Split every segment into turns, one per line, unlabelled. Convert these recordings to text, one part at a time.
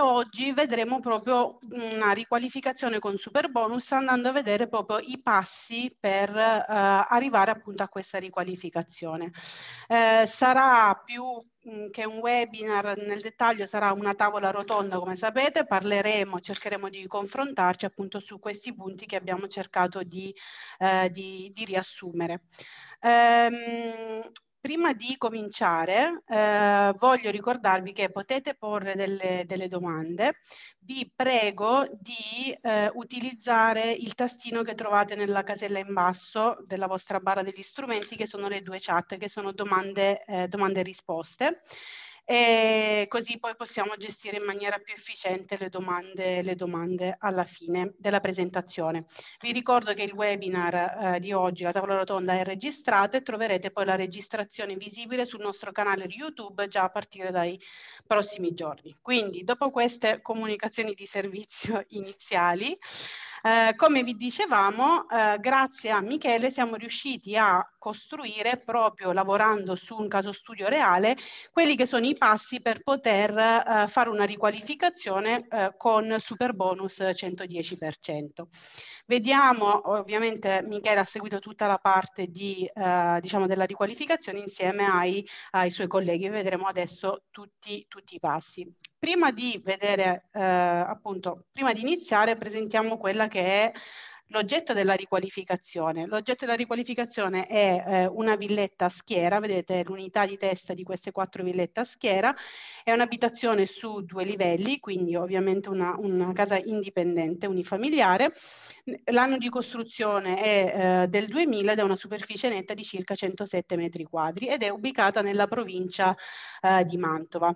oggi vedremo proprio una riqualificazione con super bonus andando a vedere proprio i passi per eh, arrivare appunto a questa riqualificazione. Eh, sarà più mm, che un webinar nel dettaglio sarà una tavola rotonda come sapete, parleremo, cercheremo di confrontarci appunto su questi punti che abbiamo cercato di, eh, di, di riassumere. Ehm, Prima di cominciare eh, voglio ricordarvi che potete porre delle, delle domande. Vi prego di eh, utilizzare il tastino che trovate nella casella in basso della vostra barra degli strumenti che sono le due chat che sono domande, eh, domande e risposte e così poi possiamo gestire in maniera più efficiente le domande, le domande alla fine della presentazione. Vi ricordo che il webinar eh, di oggi, la tavola rotonda, è registrata e troverete poi la registrazione visibile sul nostro canale YouTube già a partire dai prossimi giorni. Quindi dopo queste comunicazioni di servizio iniziali, eh, come vi dicevamo, eh, grazie a Michele siamo riusciti a costruire, proprio lavorando su un caso studio reale, quelli che sono i passi per poter eh, fare una riqualificazione eh, con super bonus 110%. Vediamo, ovviamente Michele ha seguito tutta la parte di, eh, diciamo della riqualificazione insieme ai, ai suoi colleghi, vedremo adesso tutti, tutti i passi prima di vedere, eh, appunto, prima di iniziare presentiamo quella che è l'oggetto della riqualificazione. L'oggetto della riqualificazione è eh, una villetta a schiera, vedete l'unità di testa di queste quattro villette a schiera, è un'abitazione su due livelli, quindi ovviamente una, una casa indipendente, unifamiliare. L'anno di costruzione è eh, del 2000 ed è una superficie netta di circa 107 metri quadri ed è ubicata nella provincia eh, di Mantova.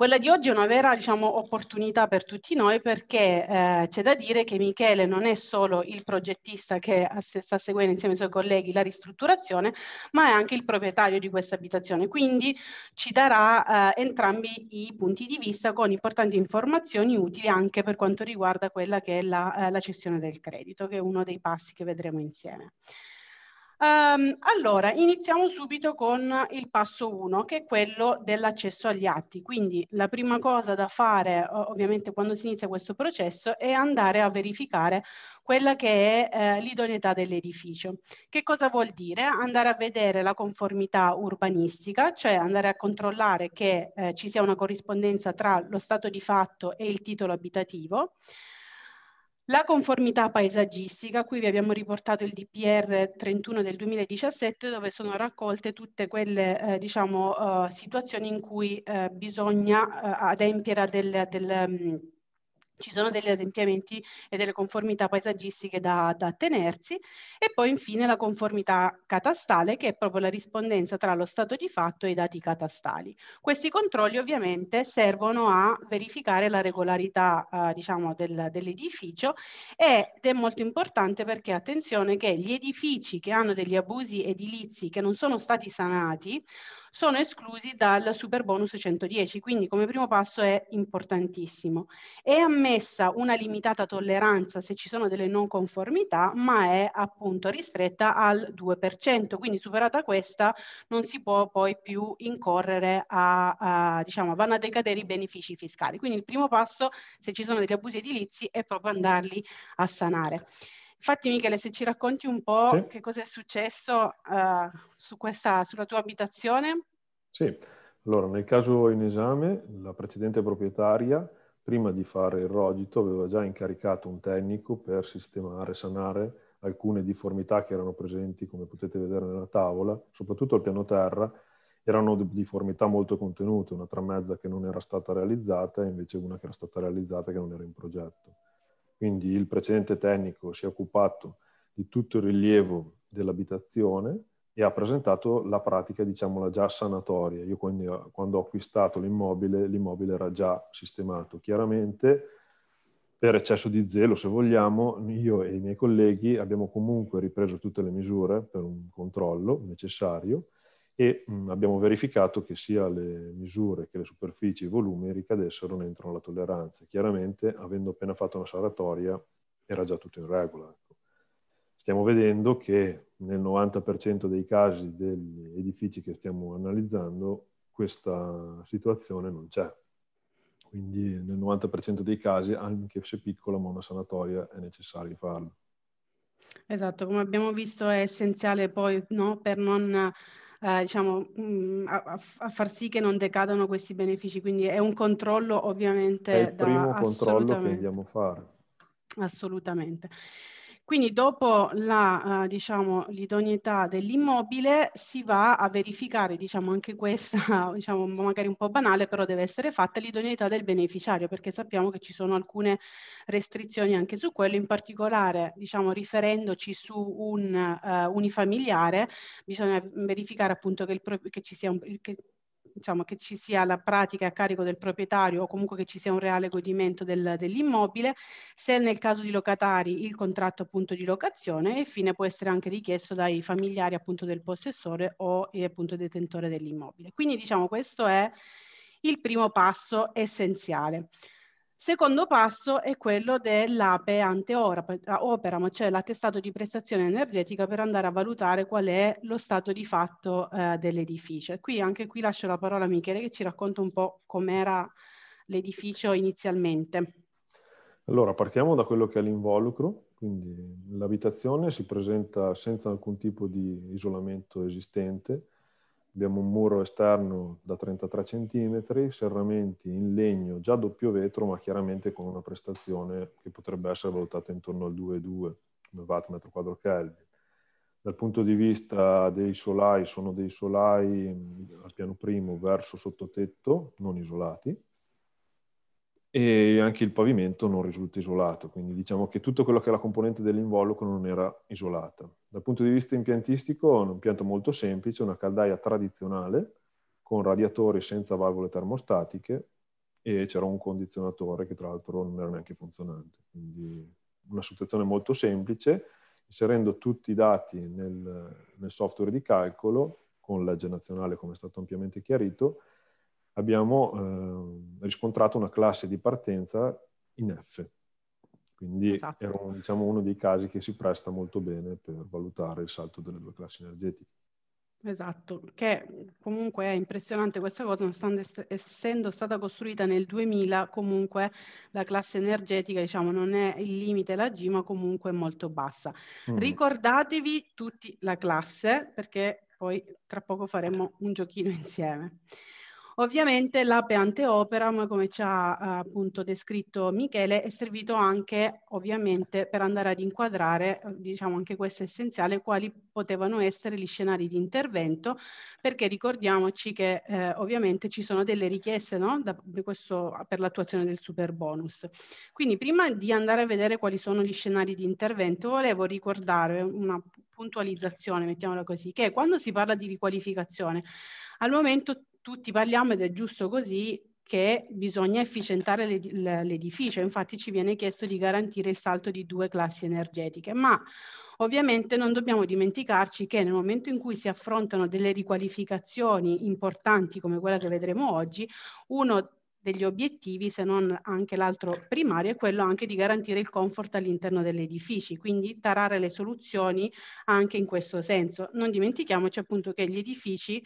Quella di oggi è una vera diciamo, opportunità per tutti noi perché eh, c'è da dire che Michele non è solo il progettista che sta seguendo insieme ai suoi colleghi la ristrutturazione, ma è anche il proprietario di questa abitazione. Quindi ci darà eh, entrambi i punti di vista con importanti informazioni utili anche per quanto riguarda quella che è la, eh, la cessione del credito, che è uno dei passi che vedremo insieme. Um, allora, iniziamo subito con il passo 1, che è quello dell'accesso agli atti. Quindi la prima cosa da fare, ovviamente, quando si inizia questo processo, è andare a verificare quella che è eh, l'idoneità dell'edificio. Che cosa vuol dire? Andare a vedere la conformità urbanistica, cioè andare a controllare che eh, ci sia una corrispondenza tra lo stato di fatto e il titolo abitativo. La conformità paesaggistica, qui vi abbiamo riportato il DPR 31 del 2017 dove sono raccolte tutte quelle eh, diciamo, eh, situazioni in cui eh, bisogna eh, adempiere del, del mm, ci sono degli adempimenti e delle conformità paesaggistiche da, da tenersi e poi infine la conformità catastale che è proprio la rispondenza tra lo stato di fatto e i dati catastali. Questi controlli ovviamente servono a verificare la regolarità eh, diciamo del, dell'edificio ed è molto importante perché attenzione che gli edifici che hanno degli abusi edilizi che non sono stati sanati sono esclusi dal super bonus 110, quindi come primo passo è importantissimo. È ammessa una limitata tolleranza se ci sono delle non conformità, ma è appunto ristretta al 2%, quindi superata questa non si può poi più incorrere a, a diciamo, vanno a decadere i benefici fiscali. Quindi il primo passo, se ci sono degli abusi edilizi, è proprio andarli a sanare. Infatti Michele, se ci racconti un po' sì. che cosa è successo uh, su questa, sulla tua abitazione?
Sì, allora nel caso in esame la precedente proprietaria prima di fare il rogito aveva già incaricato un tecnico per sistemare, sanare alcune difformità che erano presenti, come potete vedere nella tavola, soprattutto al piano terra, erano difformità molto contenute, una tramezza che non era stata realizzata e invece una che era stata realizzata che non era in progetto. Quindi il precedente tecnico si è occupato di tutto il rilievo dell'abitazione e ha presentato la pratica, diciamola già sanatoria. Io quindi, quando ho acquistato l'immobile, l'immobile era già sistemato. Chiaramente, per eccesso di zelo, se vogliamo, io e i miei colleghi abbiamo comunque ripreso tutte le misure per un controllo necessario e mh, mm, abbiamo verificato che sia le misure che le superfici e i volumi ricadessero dentro la tolleranza. Chiaramente, avendo appena fatto una saratoria, era già tutto in regola. Ecco. Stiamo vedendo che nel 90% dei casi degli edifici che stiamo analizzando questa situazione non c'è. Quindi nel 90% dei casi, anche se piccola, ma una sanatoria è necessario farlo.
Esatto, come abbiamo visto è essenziale poi no, per non eh, diciamo, mm, a, a, far sì che non decadano questi benefici. Quindi è un controllo ovviamente. È il primo da, controllo che
andiamo fare.
Assolutamente. Quindi dopo la, eh, diciamo, l'idoneità dell'immobile si va a verificare, diciamo anche questa, diciamo magari un po' banale, però deve essere fatta l'idoneità del beneficiario, perché sappiamo che ci sono alcune restrizioni anche su quello, in particolare, diciamo, riferendoci su un eh, unifamiliare, bisogna verificare appunto che, il pro- che ci sia un, che diciamo, che ci sia la pratica a carico del proprietario o comunque che ci sia un reale godimento del, dell'immobile, se nel caso di locatari il contratto appunto di locazione e infine può essere anche richiesto dai familiari appunto del possessore o eh, appunto detentore dell'immobile. Quindi diciamo questo è il primo passo essenziale. Secondo passo è quello dell'APE ante operam, ah, cioè l'attestato di prestazione energetica per andare a valutare qual è lo stato di fatto eh, dell'edificio. qui anche qui lascio la parola a Michele che ci racconta un po' com'era l'edificio inizialmente.
Allora, partiamo da quello che è l'involucro, quindi l'abitazione si presenta senza alcun tipo di isolamento esistente, Abbiamo un muro esterno da 33 cm, serramenti in legno già doppio vetro, ma chiaramente con una prestazione che potrebbe essere valutata intorno al 2,2 come watt metro quadro Kelvin. Dal punto di vista dei solai, sono dei solai mm, al piano primo verso sottotetto, non isolati, e anche il pavimento non risulta isolato, quindi diciamo che tutto quello che è la componente dell'involucro non era isolata. Dal punto di vista impiantistico è un impianto molto semplice, una caldaia tradizionale con radiatori senza valvole termostatiche e c'era un condizionatore che tra l'altro non era neanche funzionante, quindi una situazione molto semplice, inserendo tutti i dati nel, nel software di calcolo con legge nazionale come è stato ampiamente chiarito, abbiamo eh, riscontrato una classe di partenza in F. Quindi esatto. era diciamo, uno dei casi che si presta molto bene per valutare il salto delle due classi energetiche.
Esatto, che comunque è impressionante questa cosa, nonostante est- essendo stata costruita nel 2000, comunque la classe energetica, diciamo, non è il limite la G, ma comunque è molto bassa. Mm. Ricordatevi tutti la classe, perché poi tra poco faremo un giochino insieme. Ovviamente l'ape ante operam, come ci ha eh, appunto descritto Michele, è servito anche ovviamente per andare ad inquadrare, eh, diciamo anche questo è essenziale, quali potevano essere gli scenari di intervento, perché ricordiamoci che eh, ovviamente ci sono delle richieste no? da, questo, per l'attuazione del super bonus. Quindi prima di andare a vedere quali sono gli scenari di intervento, volevo ricordare una puntualizzazione, mettiamola così, che quando si parla di riqualificazione, al momento tutti parliamo ed è giusto così che bisogna efficientare l'edificio, infatti ci viene chiesto di garantire il salto di due classi energetiche, ma ovviamente non dobbiamo dimenticarci che nel momento in cui si affrontano delle riqualificazioni importanti come quella che vedremo oggi, uno degli obiettivi, se non anche l'altro primario, è quello anche di garantire il comfort all'interno degli edifici, quindi tarare le soluzioni anche in questo senso. Non dimentichiamoci appunto che gli edifici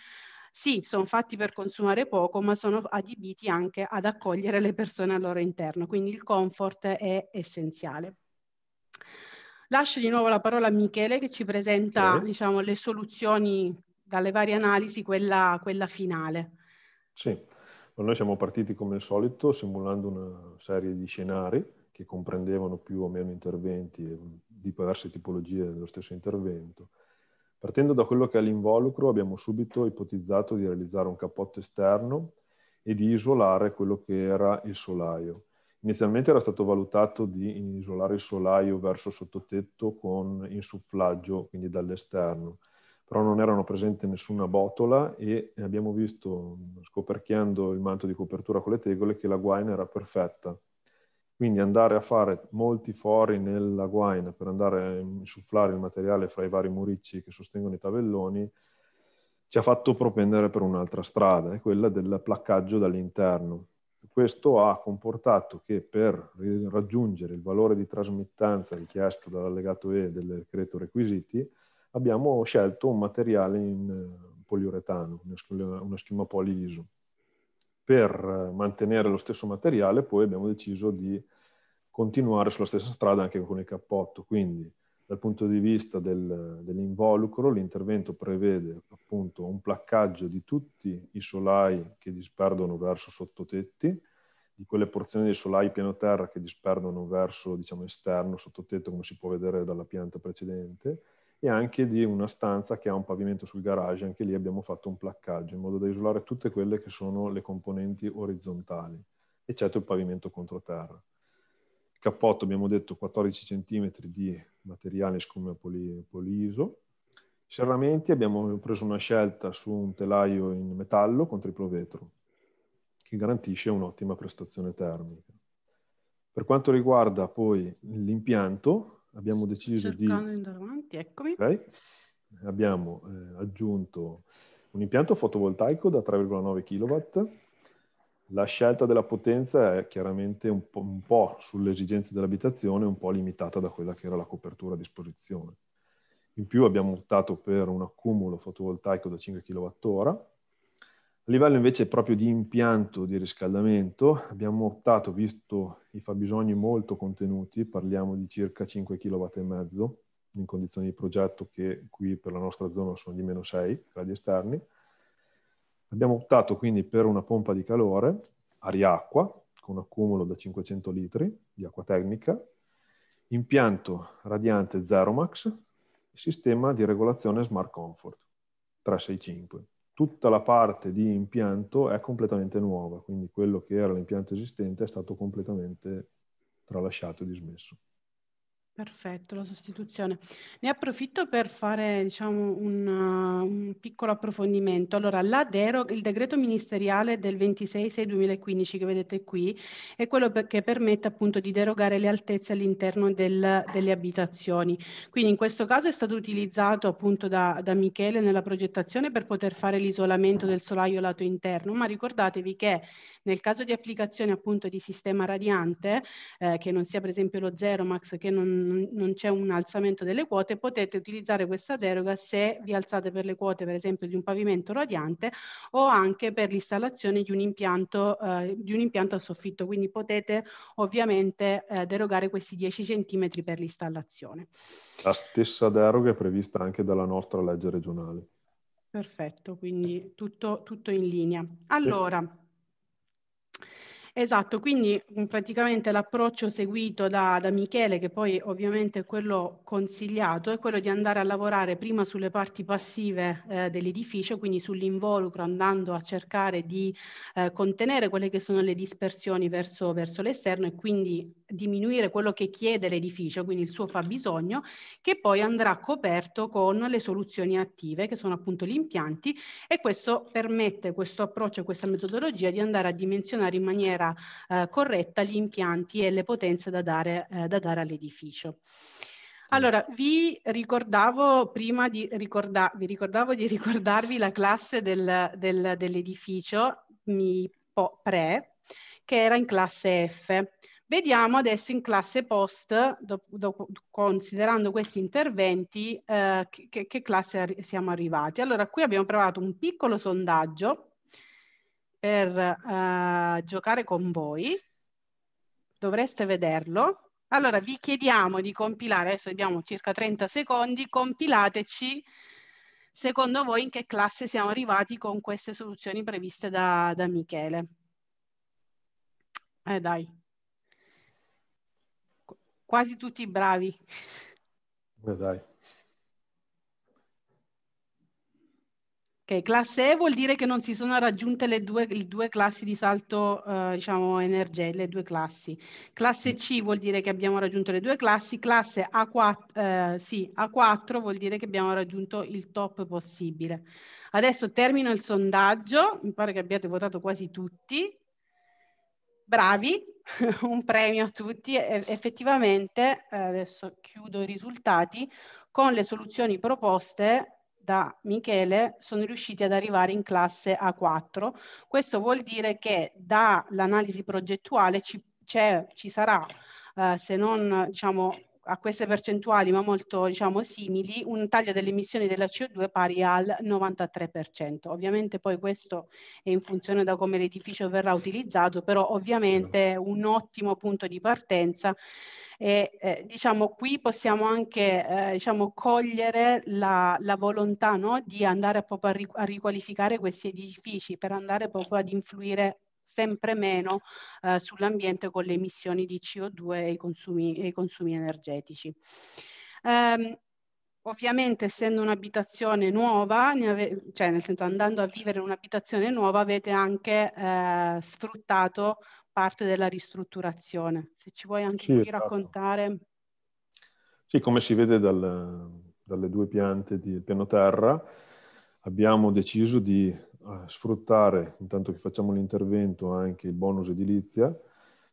sì, sono fatti per consumare poco, ma sono adibiti anche ad accogliere le persone al loro interno, quindi il comfort è essenziale. Lascio di nuovo la parola a Michele che ci presenta eh. diciamo, le soluzioni dalle varie analisi, quella, quella finale.
Sì, noi siamo partiti come al solito simulando una serie di scenari che comprendevano più o meno interventi di diverse tipologie dello stesso intervento Partendo da quello che è l'involucro abbiamo subito ipotizzato di realizzare un cappotto esterno e di isolare quello che era il solaio. Inizialmente era stato valutato di isolare il solaio verso sottotetto con insufflaggio, quindi dall'esterno, però non erano presenti nessuna botola e abbiamo visto, scoperchiando il manto di copertura con le tegole, che la guaina era perfetta quindi andare a fare molti fori nella guaina per andare a insufflare il materiale fra i vari muricci che sostengono i tabelloni ci ha fatto propendere per un'altra strada, quella del placcaggio dall'interno. Questo ha comportato che per raggiungere il valore di trasmittanza richiesto dall'allegato E del decreto requisiti, abbiamo scelto un materiale in eh, poliuretano, una schiuma poliiso per mantenere lo stesso materiale, poi abbiamo deciso di continuare sulla stessa strada anche con il cappotto. Quindi dal punto di vista del, dell'involucro l'intervento prevede appunto un placcaggio di tutti i solai che disperdono verso sottotetti, di quelle porzioni di solai piano terra che disperdono verso diciamo, esterno, sottotetto, come si può vedere dalla pianta precedente, e anche di una stanza che ha un pavimento sul garage, anche lì abbiamo fatto un placcaggio in modo da isolare tutte quelle che sono le componenti orizzontali, eccetto il pavimento controterra. Il cappotto abbiamo detto 14 cm di materiale scume poli, poliso, Serramenti abbiamo preso una scelta su un telaio in metallo con triplo vetro che garantisce un'ottima prestazione termica. Per quanto riguarda poi l'impianto, abbiamo deciso Cercando di...
Davanti, eccomi. Okay.
Abbiamo eh, aggiunto un impianto fotovoltaico da 3,9 kW. La scelta della potenza è chiaramente un po', un po', sulle esigenze dell'abitazione, un po' limitata da quella che era la copertura a disposizione. In più abbiamo optato per un accumulo fotovoltaico da 5 kWh a livello invece proprio di impianto di riscaldamento abbiamo optato, visto i fabbisogni molto contenuti, parliamo di circa 5 kW e mezzo in condizioni di progetto che qui per la nostra zona sono di meno 6 gradi esterni. Abbiamo optato quindi per una pompa di calore aria-acqua con accumulo da 500 litri di acqua tecnica, impianto radiante Zeromax, sistema di regolazione Smart Comfort 365 tutta la parte di impianto è completamente nuova, quindi quello che era l'impianto esistente è stato completamente tralasciato e dismesso.
Perfetto, la sostituzione. Ne approfitto per fare diciamo, un, uh, un, piccolo approfondimento. Allora, la deroga, il decreto ministeriale del 26-6-2015 che vedete qui è quello per, che permette appunto di derogare le altezze all'interno del, delle abitazioni. Quindi in questo caso è stato utilizzato appunto da, da Michele nella progettazione per poter fare l'isolamento del solaio lato interno, ma ricordatevi che nel caso di applicazione appunto di sistema radiante, eh, che non sia per esempio lo Zeromax, che non non, c'è un alzamento delle quote, potete utilizzare questa deroga se vi alzate per le quote per esempio di un pavimento radiante o anche per l'installazione di un impianto, eh, di un impianto al soffitto, quindi potete ovviamente eh, derogare questi 10 centimetri per l'installazione.
La stessa deroga è prevista anche dalla nostra legge regionale.
Perfetto, quindi tutto, tutto in linea. Allora, Esatto, quindi praticamente l'approccio seguito da, da, Michele, che poi ovviamente è quello consigliato, è quello di andare a lavorare prima sulle parti passive eh, dell'edificio, quindi sull'involucro, andando a cercare di eh, contenere quelle che sono le dispersioni verso, verso l'esterno e quindi diminuire quello che chiede l'edificio, quindi il suo fabbisogno, che poi andrà coperto con le soluzioni attive, che sono appunto gli impianti, e questo permette, questo approccio, e questa metodologia di andare a dimensionare in maniera eh, corretta gli impianti e le potenze da dare, eh, da dare all'edificio. Allora, vi ricordavo prima di, ricorda vi ricordavo di ricordarvi la classe del, del, dell'edificio, mi pre, che era in classe F. Vediamo adesso in classe post, do, do, considerando questi interventi, eh, che, che, classe arri siamo arrivati. Allora, qui abbiamo provato un piccolo sondaggio per eh, giocare con voi. Dovreste vederlo. Allora, vi chiediamo di compilare, adesso abbiamo circa 30 secondi, compilateci secondo voi in che classe siamo arrivati con queste soluzioni previste da, da Michele. Eh dai quasi tutti bravi. Beh, dai. Ok, classe E vuol dire che non si sono raggiunte le due, le due classi di salto, eh, diciamo, energie, le due classi. Classe C vuol dire che abbiamo raggiunto le due classi, classe A4, eh, sì, A4 vuol dire che abbiamo raggiunto il top possibile. Adesso termino il sondaggio, mi pare che abbiate votato quasi tutti bravi, un premio a tutti, effettivamente, eh, adesso chiudo i risultati, con le soluzioni proposte da Michele sono riusciti ad arrivare in classe A4. Questo vuol dire che dall'analisi progettuale ci, ci sarà, eh, se non diciamo, a queste percentuali ma molto diciamo simili un taglio delle emissioni della CO2 pari al 93%. Ovviamente poi questo è in funzione da come l'edificio verrà utilizzato, però ovviamente è un ottimo punto di partenza e eh, diciamo qui possiamo anche eh, diciamo, cogliere la, la volontà no? di andare proprio a, riqualificare questi edifici per andare proprio ad influire sempre meno eh, sull'ambiente con le emissioni di CO2 e i consumi, e i consumi energetici. Um, ovviamente essendo un'abitazione nuova, cioè nel senso andando a vivere in un'abitazione nuova, avete anche eh, sfruttato parte della ristrutturazione. Se ci vuoi anche sì, esatto. raccontare.
Sì, come si vede dal, dalle due piante del piano terra, abbiamo deciso di sfruttare, intanto che facciamo l'intervento, anche il bonus edilizia,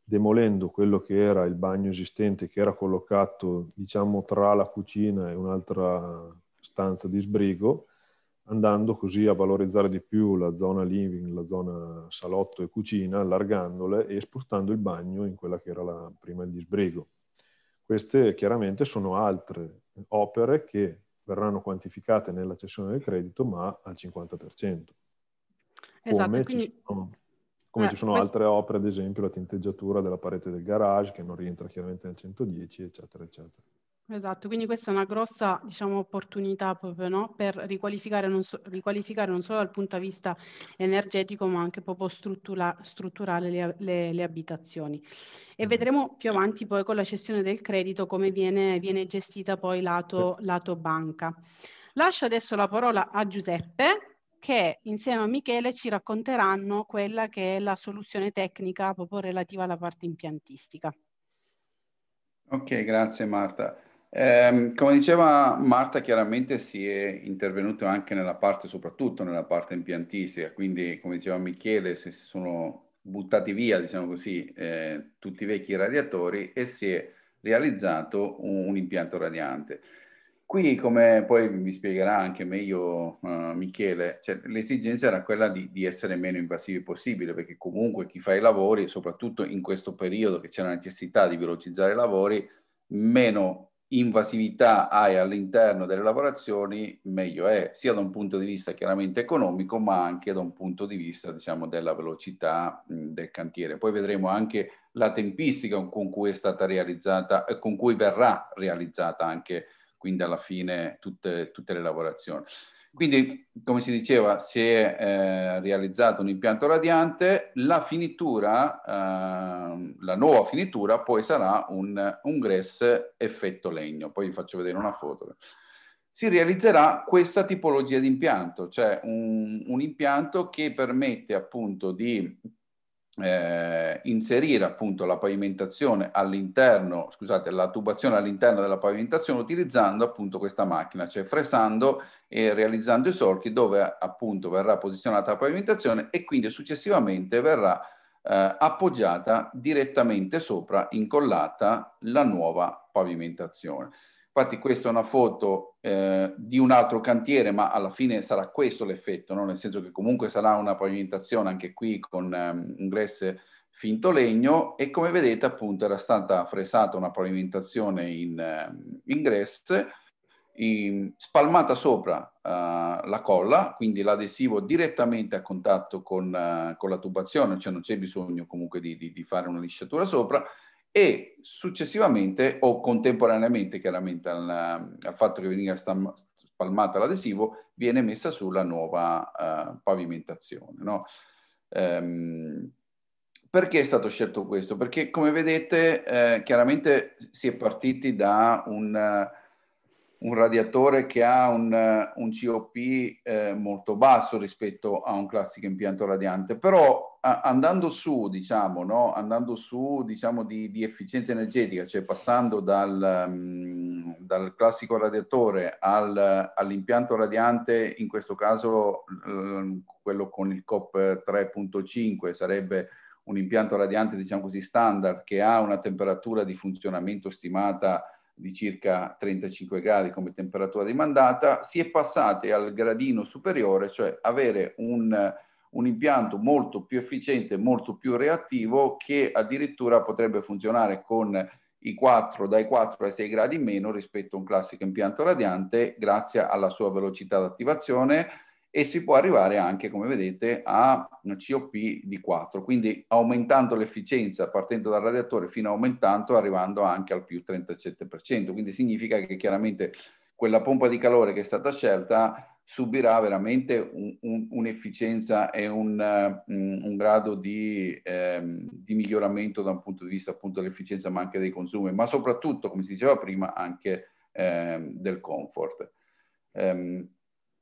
demolendo quello che era il bagno esistente che era collocato diciamo tra la cucina e un'altra stanza di sbrigo, andando così a valorizzare di più la zona living, la zona salotto e cucina, allargandole e spostando il bagno in quella che era la, prima il disbrigo. Queste chiaramente sono altre opere che verranno quantificate nella cessione del credito, ma al 50%. Esatto, come, quindi... ci,
sono, come eh, ci sono, altre
opere, ad esempio la tinteggiatura della parete del garage che non rientra chiaramente nel 110, eccetera, eccetera.
Esatto, quindi questa è una grossa diciamo, opportunità proprio no? per riqualificare non, so, riqualificare non, solo dal punto di vista energetico ma anche proprio struttura, strutturale le, le, le, abitazioni. E mm-hmm. vedremo più avanti poi con la cessione del credito come viene, viene gestita poi lato, lato banca. Lascio adesso la parola a Giuseppe che insieme a Michele ci racconteranno quella che è la soluzione tecnica proprio relativa alla parte impiantistica.
Ok, grazie Marta. Eh, come diceva Marta, chiaramente si è intervenuto anche nella parte, soprattutto nella parte impiantistica, quindi come diceva Michele, si sono buttati via, diciamo così, eh, tutti i vecchi radiatori e si è realizzato un, un impianto radiante. Qui, come poi mi spiegherà anche meglio uh, Michele, cioè, l'esigenza era quella di, di, essere meno invasivi possibile, perché comunque chi fa i lavori, soprattutto in questo periodo che c'è la necessità di velocizzare i lavori, meno invasività hai all'interno delle lavorazioni, meglio è, sia da un punto di vista chiaramente economico, ma anche da un punto di vista, diciamo, della velocità mh, del cantiere. Poi vedremo anche la tempistica con cui è stata realizzata, eh, con cui verrà realizzata anche quindi alla fine tutte, tutte le lavorazioni. Quindi, come si diceva, si è eh, realizzato un impianto radiante, la finitura, eh, la nuova finitura poi sarà un, un grass effetto legno, poi vi faccio vedere una foto. Si realizzerà questa tipologia di impianto, cioè un, un impianto che permette appunto di eh, inserire appunto la pavimentazione all'interno, scusate, la tubazione all'interno della pavimentazione utilizzando appunto questa macchina, cioè fresando e realizzando i solchi dove appunto verrà posizionata la pavimentazione e quindi successivamente verrà eh, appoggiata direttamente sopra, incollata la nuova pavimentazione. Infatti questa è una foto eh, di un altro cantiere, ma alla fine sarà questo l'effetto, no? nel senso che comunque sarà una pavimentazione anche qui con ehm, un glass finto legno e come vedete appunto era stata fresata una pavimentazione in, ehm, in grass, in, spalmata sopra eh, la colla, quindi l'adesivo direttamente a contatto con, eh, con la tubazione, cioè non c'è bisogno comunque di, di, di fare una lisciatura sopra, e successivamente o contemporaneamente chiaramente al, al fatto che veniva stam- spalmata l'adesivo, viene messa sulla nuova uh, pavimentazione. No? Um, perché è stato scelto questo? Perché come vedete eh, chiaramente si è partiti da un, uh, un radiatore che ha un, uh, un COP eh, molto basso rispetto a un classico impianto radiante, però andando su, diciamo, no? andando su diciamo, di, di, efficienza energetica, cioè passando dal, um, dal classico radiatore al, all'impianto radiante, in questo caso um, quello con il COP 3.5 sarebbe un impianto radiante, diciamo così, standard che ha una temperatura di funzionamento stimata di circa 35 gradi come temperatura demandata, si è passati al gradino superiore, cioè avere un un impianto molto più efficiente, molto più reattivo che addirittura potrebbe funzionare con i 4, dai 4 ai 6 gradi in meno rispetto a un classico impianto radiante grazie alla sua velocità d'attivazione e si può arrivare anche, come vedete, a un COP di 4, quindi aumentando l'efficienza partendo dal radiatore fino a aumentando, arrivando anche al più 37%, quindi significa che chiaramente quella pompa di calore che è stata scelta subirà veramente un, un, un'efficienza e eh, un, un grado di, ehm, di, miglioramento da un punto di vista appunto dell'efficienza ma anche dei consumi, ma soprattutto, come si diceva prima, anche ehm, del comfort. Ehm,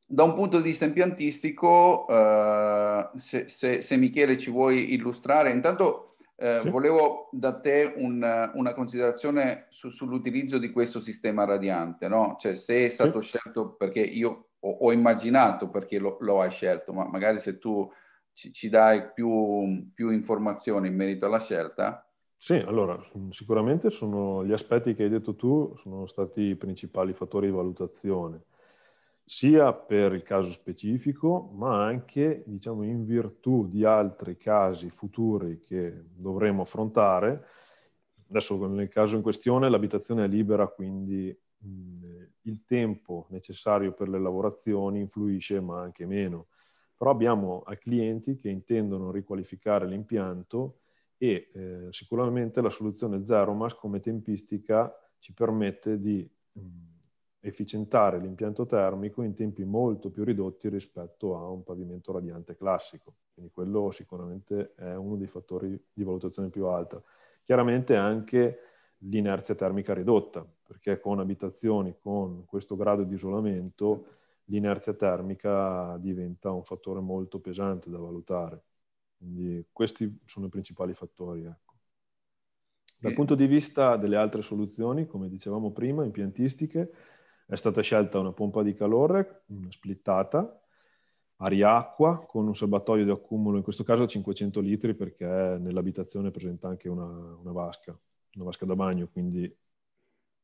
da un punto di vista impiantistico, eh, se, se, se, Michele ci vuoi illustrare, intanto eh, sì. volevo da te un, una considerazione su, sull'utilizzo di questo sistema radiante, no? Cioè se è stato sì. scelto, perché io ho, ho immaginato perché lo, lo, hai scelto, ma magari se tu ci, ci dai più, più informazioni in merito alla scelta. Sì, allora
sicuramente sono gli aspetti che hai detto tu sono stati i principali fattori di valutazione, sia per il caso specifico, ma anche diciamo, in virtù di altri casi futuri che dovremo affrontare. Adesso nel caso in questione l'abitazione è libera, quindi mh, il tempo necessario per le lavorazioni influisce, ma anche meno. Però abbiamo eh, clienti che intendono riqualificare l'impianto e eh, sicuramente la soluzione Zeromas come tempistica ci permette di mh, mm, efficientare l'impianto termico in tempi molto più ridotti rispetto a un pavimento radiante classico. Quindi quello sicuramente è uno dei fattori di valutazione più alta. Chiaramente anche l'inerzia termica ridotta, perché con abitazioni con questo grado di isolamento l'inerzia termica diventa un fattore molto pesante da valutare. Quindi questi sono i principali fattori. Ecco. Dal eh. punto di vista delle altre soluzioni, come dicevamo prima, impiantistiche, è stata scelta una pompa di calore splittata, aria-acqua, con un serbatoio di accumulo, in questo caso 500 litri, perché nell'abitazione presenta anche una, una vasca una vasca da bagno, quindi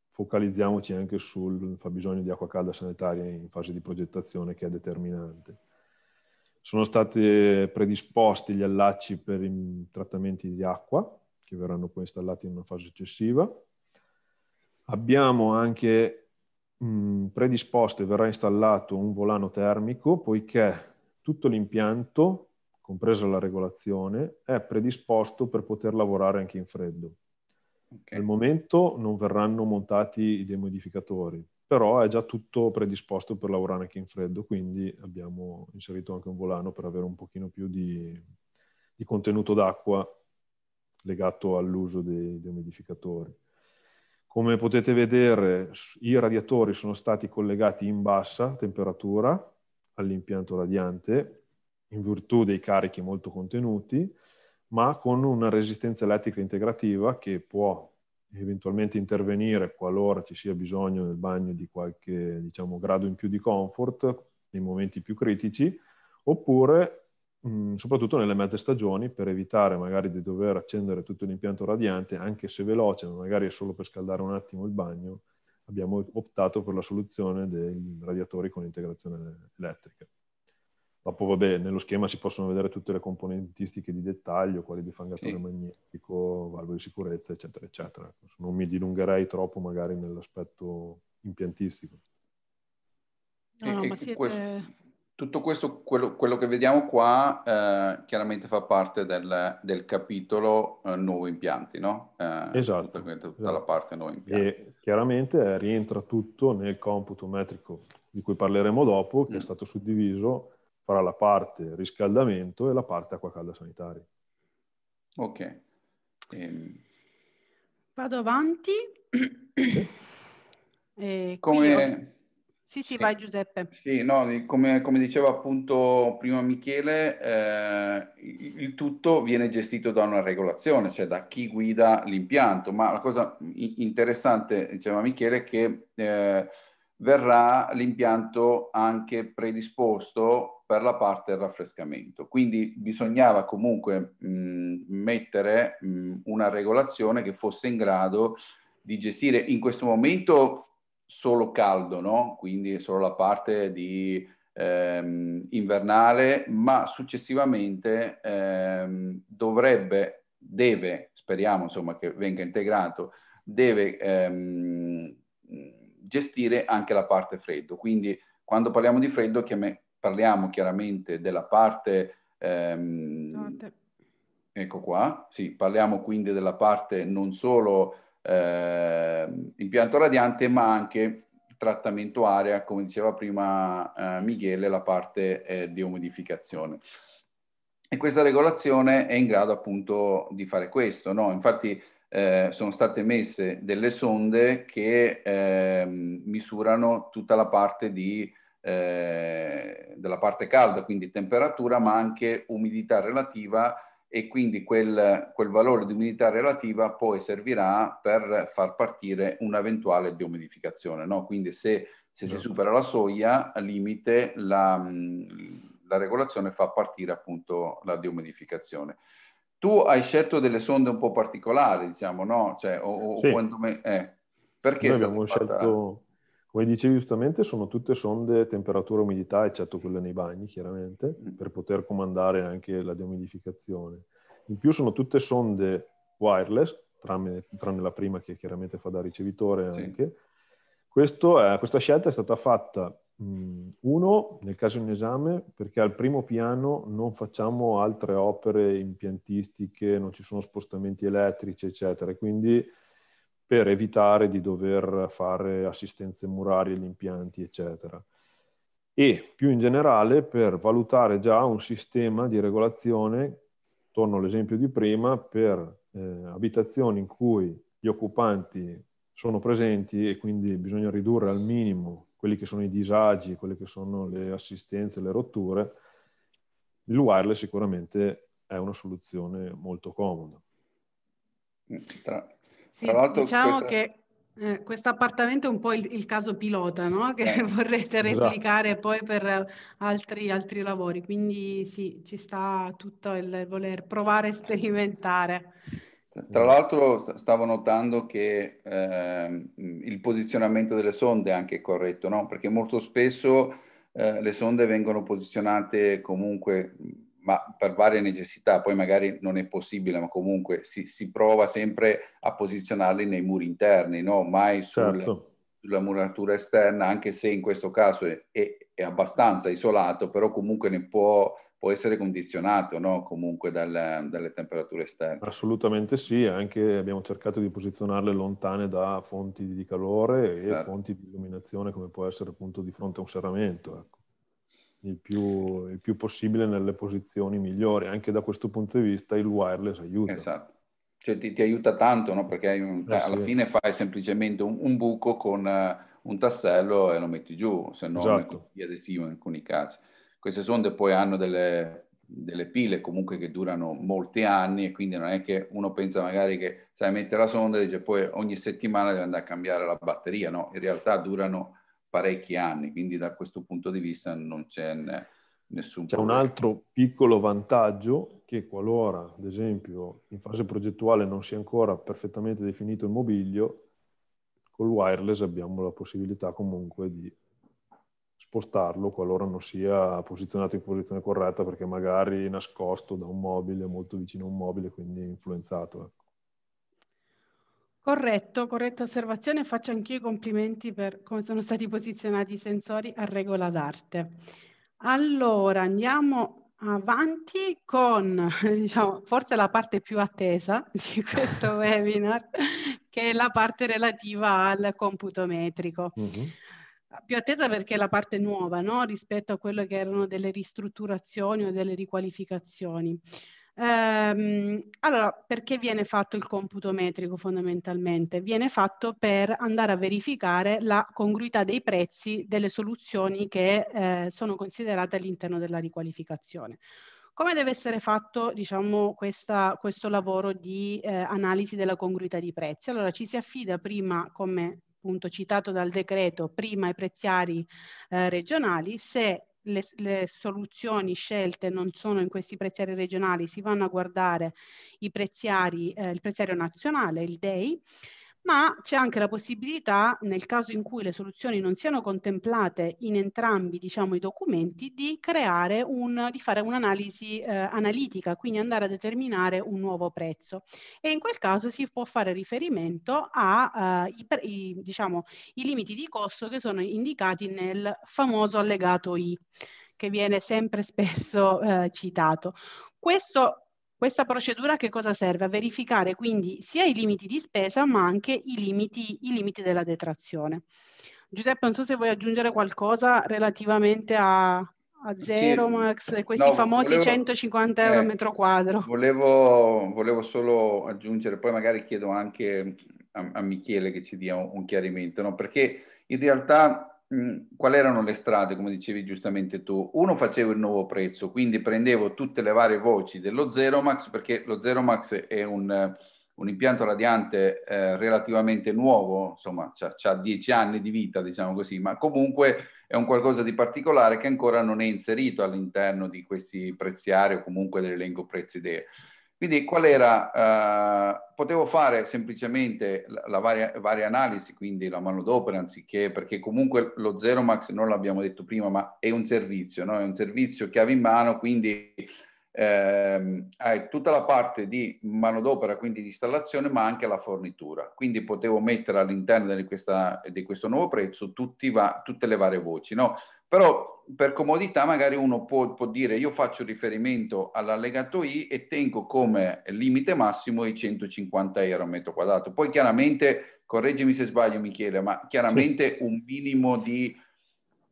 focalizziamoci anche sul fabbisogno di acqua calda sanitaria in fase di progettazione che è determinante. Sono stati predisposti gli allacci per i trattamenti di acqua che verranno poi installati in una fase successiva. Abbiamo anche mh, mm, predisposto e verrà installato un volano termico poiché tutto l'impianto, compresa la regolazione, è predisposto per poter lavorare anche in freddo. Okay. Al momento non verranno montati dei modificatori, però è già tutto predisposto per lavorare anche in freddo, quindi abbiamo inserito anche un volano per avere un pochino più di, di contenuto d'acqua legato all'uso dei, dei modificatori. Come potete vedere, i radiatori sono stati collegati in bassa temperatura all'impianto radiante in virtù dei carichi molto contenuti ma con una resistenza elettrica integrativa che può eventualmente intervenire qualora ci sia bisogno nel bagno di qualche diciamo, grado in più di comfort nei momenti più critici, oppure mh, mm, soprattutto nelle mezze stagioni per evitare magari di dover accendere tutto l'impianto radiante, anche se veloce, ma magari è solo per scaldare un attimo il bagno, abbiamo optato per la soluzione dei radiatori con integrazione elettrica. Dopo, vabbè, nello schema si possono vedere tutte le componentistiche di dettaglio, quali bifangatore sì. magnetico, valvole di sicurezza, eccetera,
eccetera. Non mi
dilungherei troppo magari nell'aspetto impiantistico.
No, no, siete... questo, tutto questo, quello, quello, che vediamo qua, eh, chiaramente fa parte del, del capitolo eh, nuovi impianti, no? Eh, esatto. Tutta, tutta esatto. la parte nuovi impianti.
E chiaramente eh, rientra tutto nel computo metrico di cui parleremo dopo, che mm. è stato suddiviso farà la parte riscaldamento e la parte acqua calda sanitaria. Ok. Ehm...
Vado avanti. eh, come... Sì, sì, vai Giuseppe. Sì,
no, come, come diceva appunto prima Michele, eh, il tutto viene gestito da una regolazione, cioè da chi guida l'impianto, ma la cosa interessante, diceva Michele, è che eh, verrà l'impianto anche predisposto per la parte del raffrescamento. Quindi bisognava comunque mh, mettere mh, una regolazione che fosse in grado di gestire in questo momento solo caldo, no? quindi solo la parte di ehm, invernale, ma successivamente ehm, dovrebbe, deve, speriamo insomma che venga integrato, deve ehm, gestire anche la parte freddo. Quindi quando parliamo di freddo chiam- parliamo chiaramente della parte... Ehm, ecco qua, sì, parliamo quindi della parte non solo eh, impianto radiante ma anche trattamento aria, come diceva prima eh, Michele, la parte eh, di umidificazione. E questa regolazione è in grado appunto di fare questo, no? Infatti eh, sono state messe delle sonde che eh, misurano tutta la parte di, eh, della parte calda, quindi temperatura, ma anche umidità relativa e quindi quel, quel, valore di umidità relativa poi servirà per far partire un'eventuale biomidificazione. No? Quindi se, se, si supera la soglia, al limite la, la regolazione fa partire appunto la biomedificazione. Tu hai scelto delle sonde un po' particolari, diciamo, no? Cioè, o, sì. o quantomeno... Eh. Perché Noi abbiamo fatta... scelto,
come dicevi giustamente, sono tutte sonde temperatura e umidità, eccetto quelle nei bagni, chiaramente, mm. per poter comandare anche la deumidificazione. In più sono tutte sonde wireless, tranne, tranne la prima che chiaramente fa da ricevitore sì. anche, questo, eh, questa scelta è stata fatta, uno, nel caso in esame, perché al primo piano non facciamo altre opere impiantistiche, non ci sono spostamenti elettrici, eccetera. Quindi per evitare di dover fare assistenze murarie agli impianti, eccetera. E più in generale per valutare già un sistema di regolazione, torno all'esempio di prima, per eh, abitazioni in cui gli occupanti sono presenti e quindi bisogna ridurre al minimo quelli che sono i disagi, quelle che sono le assistenze, le rotture, il wireless sicuramente è una soluzione molto comoda. Tra, sì, tra diciamo questa... che
eh, questo appartamento è un po' il, il caso pilota, no? che eh, vorrete esatto. replicare esatto. poi per altri, altri, lavori, quindi sì, ci sta tutto il voler provare e sperimentare.
Tra mm. l'altro stavo notando che eh, il posizionamento delle sonde è anche corretto, no? perché molto spesso eh, le sonde vengono posizionate comunque, ma per varie necessità, poi magari non è possibile, ma comunque si, si prova sempre a posizionarle nei muri interni, no? mai sul, certo. sulla muratura esterna, anche se in questo caso è, è, è abbastanza isolato, però comunque ne può può essere condizionato no? comunque dal, dalle temperature esterne. Assolutamente sì, anche abbiamo cercato
di posizionarle lontane da fonti di calore e certo. fonti di illuminazione come può essere appunto di fronte a un serramento. Ecco. Il più, il più, possibile nelle posizioni migliori. Anche da questo punto di vista il wireless aiuta. Esatto.
Cioè, ti, ti, aiuta tanto, no? Perché eh, alla sì. fine fai semplicemente un, un buco con uh, un tassello e lo metti giù, se no esatto. via adesivo in alcuni casi. Queste sonde poi hanno delle, delle pile comunque che durano molti anni e quindi non è che uno pensa magari che sai mettere la sonda e dice poi ogni settimana deve andare a cambiare la batteria, no? In realtà durano parecchi anni, quindi da questo punto di vista non c'è nessun C'è un altro piccolo
vantaggio che qualora, ad esempio, in fase progettuale non sia ancora perfettamente definito il mobilio, col wireless abbiamo la possibilità comunque di spostarlo qualora non sia posizionato in posizione corretta perché magari nascosto da un mobile, molto vicino a un mobile, quindi influenzato. Ecco.
Corretto, corretta osservazione. Faccio anch'io i complimenti per come sono stati posizionati i sensori a regola d'arte. Allora, andiamo avanti con, diciamo, forse la parte più attesa di questo webinar, che è la parte relativa al computometrico. Mm-hmm più attesa perché è la parte nuova no? rispetto a quello che erano delle ristrutturazioni o delle riqualificazioni. Ehm, allora, perché viene fatto il computo metrico fondamentalmente? Viene fatto per andare a verificare la congruità dei prezzi delle soluzioni che eh, sono considerate all'interno della riqualificazione. Come deve essere fatto diciamo, questa, questo lavoro di eh, analisi della congruità di prezzi? Allora ci si affida prima, come appunto citato dal decreto prima i preziari eh, regionali, se le, le, soluzioni scelte non sono in questi preziari regionali, si vanno a guardare i preziari, eh, il preziario nazionale, il DEI, ma c'è anche la possibilità, nel caso in cui le soluzioni non siano contemplate in entrambi diciamo, i documenti, di, un, di fare un'analisi eh, analitica, quindi andare a determinare un nuovo prezzo. E in quel caso si può fare riferimento ai eh, diciamo, limiti di costo che sono indicati nel famoso allegato I che viene sempre spesso eh, citato. Questo questa procedura che cosa serve? A verificare quindi sia i limiti di spesa ma anche i limiti, i limiti della detrazione. Giuseppe, non so se vuoi aggiungere qualcosa relativamente a, a zero, sì, Max, questi no, famosi volevo, 150 euro al eh, metro quadro.
Volevo, volevo, solo aggiungere, poi magari chiedo anche a, a Michele che ci dia un, un chiarimento, no? perché in realtà quali erano le strade, come dicevi giustamente tu? Uno facevo il nuovo prezzo, quindi prendevo tutte le varie voci dello Zeromax, perché lo Zeromax è un, un impianto radiante eh, relativamente nuovo, insomma, ha dieci anni di vita, diciamo così, ma comunque è un qualcosa di particolare che ancora non è inserito all'interno di questi prezziari o comunque dell'elenco prezzi idee. Quindi qual era? Eh, potevo fare semplicemente la, la varia, varia, analisi, quindi la manodopera anziché, perché comunque lo Zero Max non l'abbiamo detto prima, ma è un servizio, no? è un servizio chiave in mano, quindi eh, hai tutta la parte di manodopera, quindi di installazione, ma anche la fornitura. Quindi potevo mettere all'interno di, di, questo nuovo prezzo tutti va, tutte le varie voci. No? Però per comodità magari uno può, può dire io faccio riferimento all'allegato I e tengo come limite massimo i 150 euro al metro quadrato. Poi chiaramente, correggimi se sbaglio Michele, ma chiaramente sì. un minimo di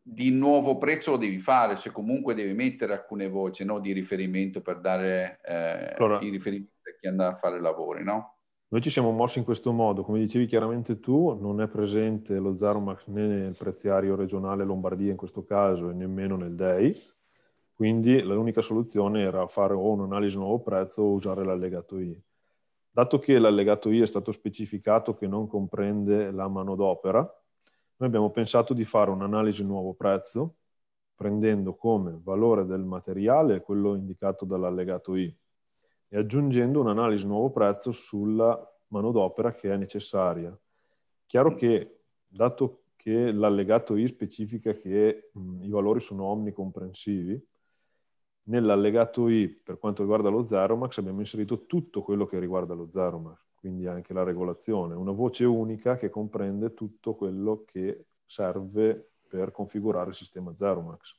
di nuovo prezzo lo devi fare, cioè comunque devi mettere alcune voci no, di riferimento per dare eh, allora, i riferimenti a chi andrà a fare lavori, no?
Noi ci siamo mossi in questo modo, come dicevi chiaramente tu, non è presente lo Zaromax né nel preziario regionale Lombardia in questo caso e nemmeno nel DEI, quindi l'unica soluzione era fare o un'analisi nuovo prezzo o usare l'allegato I. Dato che l'allegato I è stato specificato che non comprende la manodopera, noi abbiamo pensato di fare un'analisi nuovo prezzo prendendo come valore del materiale quello indicato dall'allegato I, e aggiungendo un'analisi nuovo prezzo sulla manodopera che è necessaria. Chiaro che, dato che l'allegato I specifica che mh, i valori sono omnicomprensivi, nell'allegato I per quanto riguarda lo Zeromax abbiamo inserito tutto quello che riguarda lo Zeromax, quindi anche la regolazione, una voce unica che comprende tutto quello che serve per configurare il sistema Zeromax,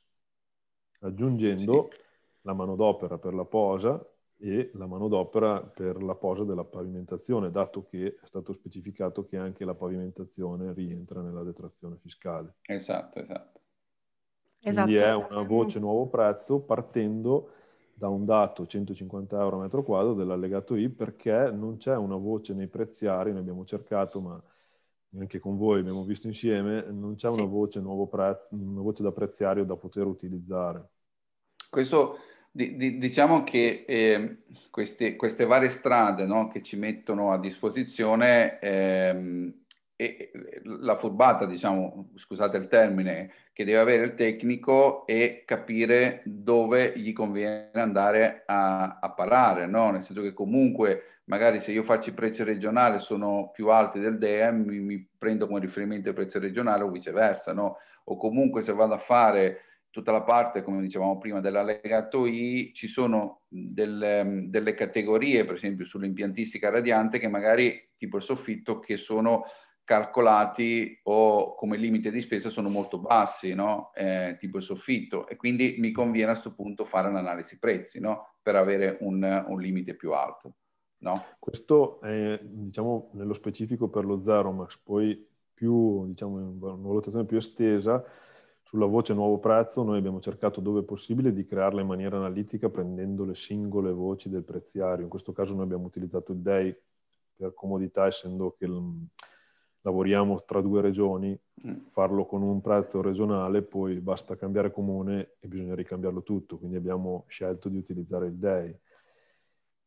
aggiungendo sì. la manodopera per la posa e la manodopera per la posa della pavimentazione, dato che è stato specificato che anche la pavimentazione rientra nella detrazione fiscale.
Esatto, esatto.
esatto. Quindi esatto. è una voce nuovo prezzo partendo da un dato 150 euro a metro quadro dell'allegato I perché non c'è una voce nei preziari, ne abbiamo cercato ma anche con voi abbiamo visto insieme, non c'è sì. una voce nuovo prezzo, una voce da preziario da poter utilizzare.
Questo diciamo che eh, queste, queste, varie strade no, che ci mettono a disposizione, ehm, e, e, la furbata, diciamo, scusate il termine, che deve avere il tecnico è capire dove gli conviene andare a, a parare, no? nel senso che comunque magari se io faccio i prezzi regionali sono più alti del DEA, mi, mi prendo come riferimento il prezzo regionale o viceversa, no? o comunque se vado a fare tutta la parte, come dicevamo prima, dell'allegato I, ci sono del, ehm, delle categorie, per esempio sull'impiantistica radiante, che magari, tipo il soffitto, che sono calcolati o come limite di spesa sono molto bassi, no? eh, tipo il soffitto, e quindi mi conviene a questo punto fare un'analisi prezzi no? per avere un, un, limite più alto. No? Questo è, diciamo, nello
specifico per lo Zeromax, poi più, diciamo, una valutazione più estesa, sulla voce nuovo prezzo noi abbiamo cercato dove possibile di crearla in maniera analitica prendendo le singole voci del preziario. In questo caso noi abbiamo utilizzato il DEI per comodità, essendo che mm, lavoriamo tra due regioni, mm. farlo con un prezzo regionale, poi basta cambiare comune e bisogna ricambiarlo tutto. Quindi abbiamo scelto di utilizzare il DEI.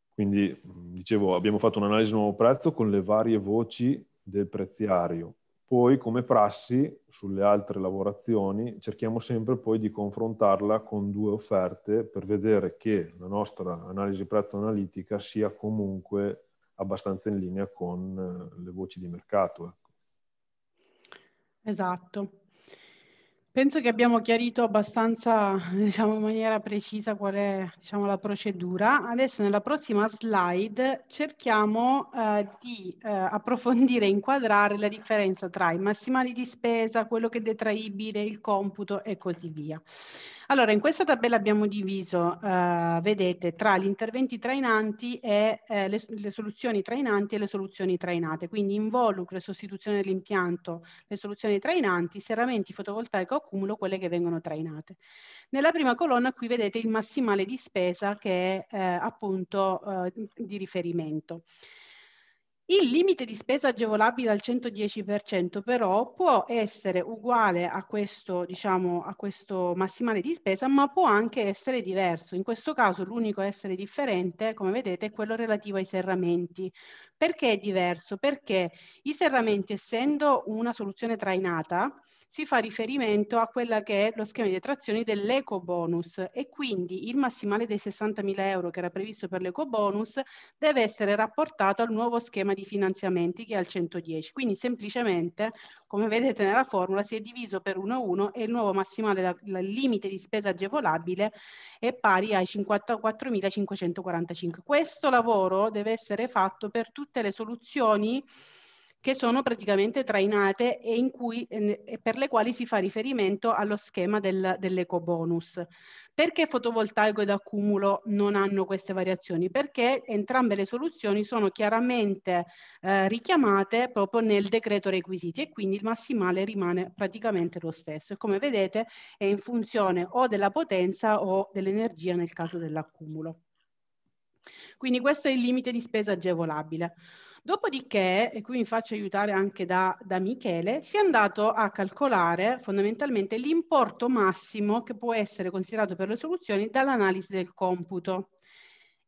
Quindi, mm, dicevo, abbiamo fatto un'analisi nuovo prezzo con le varie voci del preziario poi, come prassi, sulle altre lavorazioni, cerchiamo sempre poi di confrontarla con due offerte per vedere che la nostra analisi prezzo analitica sia comunque abbastanza in linea con eh, le voci di mercato. Ecco.
Esatto. Penso che abbiamo chiarito abbastanza, diciamo, in maniera precisa qual è, diciamo, la procedura. Adesso nella prossima slide cerchiamo eh, di eh, approfondire e inquadrare la differenza tra i massimali di spesa, quello che è detraibile, il computo e così via. Allora, in questa tabella abbiamo diviso, eh, vedete, tra gli interventi trainanti e eh, le, le, soluzioni trainanti e le soluzioni trainate, quindi involucro e sostituzione dell'impianto, le soluzioni trainanti, serramenti fotovoltaico accumulo, quelle che vengono trainate. Nella prima colonna qui vedete il massimale di spesa che è eh, appunto eh, di riferimento. Il limite di spesa agevolabile al 110% però può essere uguale a questo, diciamo, a questo massimale di spesa, ma può anche essere diverso. In questo caso l'unico essere differente, come vedete, è quello relativo ai serramenti. Perché è diverso? Perché i serramenti, essendo una soluzione trainata, si fa riferimento a quella che è lo schema di detrazioni dell'eco bonus e quindi il massimale dei 60.000 euro che era previsto per l'eco bonus deve essere rapportato al nuovo schema di finanziamenti che è al 110. Quindi semplicemente, come vedete nella formula, si è diviso per 1,1 e il nuovo massimale, il limite di spesa agevolabile è pari ai 54.545. Questo lavoro deve essere fatto per tutti tutte le soluzioni che sono praticamente trainate e, in cui, eh, e per le quali si fa riferimento allo schema del, bonus. Perché fotovoltaico ed accumulo non hanno queste variazioni? Perché entrambe le soluzioni sono chiaramente eh, richiamate proprio nel decreto requisiti e quindi il massimale rimane praticamente lo stesso. E come vedete è in funzione o della potenza o dell'energia nel caso dell'accumulo. Quindi questo è il limite di spesa agevolabile. Dopodiché, e qui mi faccio aiutare anche da, da Michele, si è andato a calcolare fondamentalmente l'importo massimo che può essere considerato per le soluzioni dall'analisi del computo.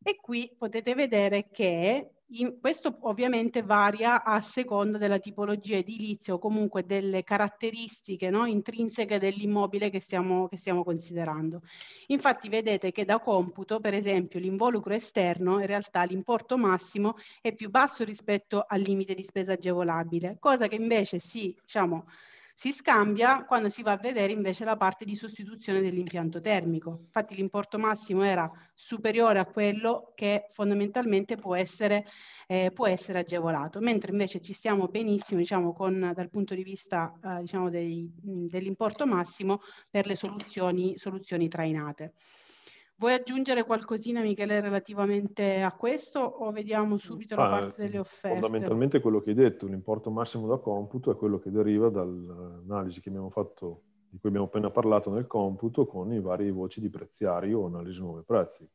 E qui potete vedere che in, questo ovviamente varia a seconda della tipologia edilizia o comunque delle caratteristiche no, intrinseche dell'immobile che stiamo, che stiamo considerando. Infatti vedete che da computo, per esempio, l'involucro esterno, in realtà l'importo massimo è più basso rispetto al limite di spesa agevolabile, cosa che invece si, diciamo, si scambia quando si va a vedere invece la parte di sostituzione dell'impianto termico. Infatti l'importo massimo era superiore a quello che fondamentalmente può essere, eh, può essere agevolato, mentre invece ci stiamo benissimo diciamo, con, dal punto di vista eh, diciamo dell'importo massimo per le soluzioni, soluzioni trainate. Vuoi aggiungere qualcosina, Michele, relativamente a questo o vediamo subito la ah, parte delle mm, offerte? Fondamentalmente
quello che hai detto, l'importo massimo da computo è quello che deriva dall'analisi che abbiamo fatto, di cui abbiamo appena parlato nel computo, con i vari voci di prezziario o analisi nuovi prezzi.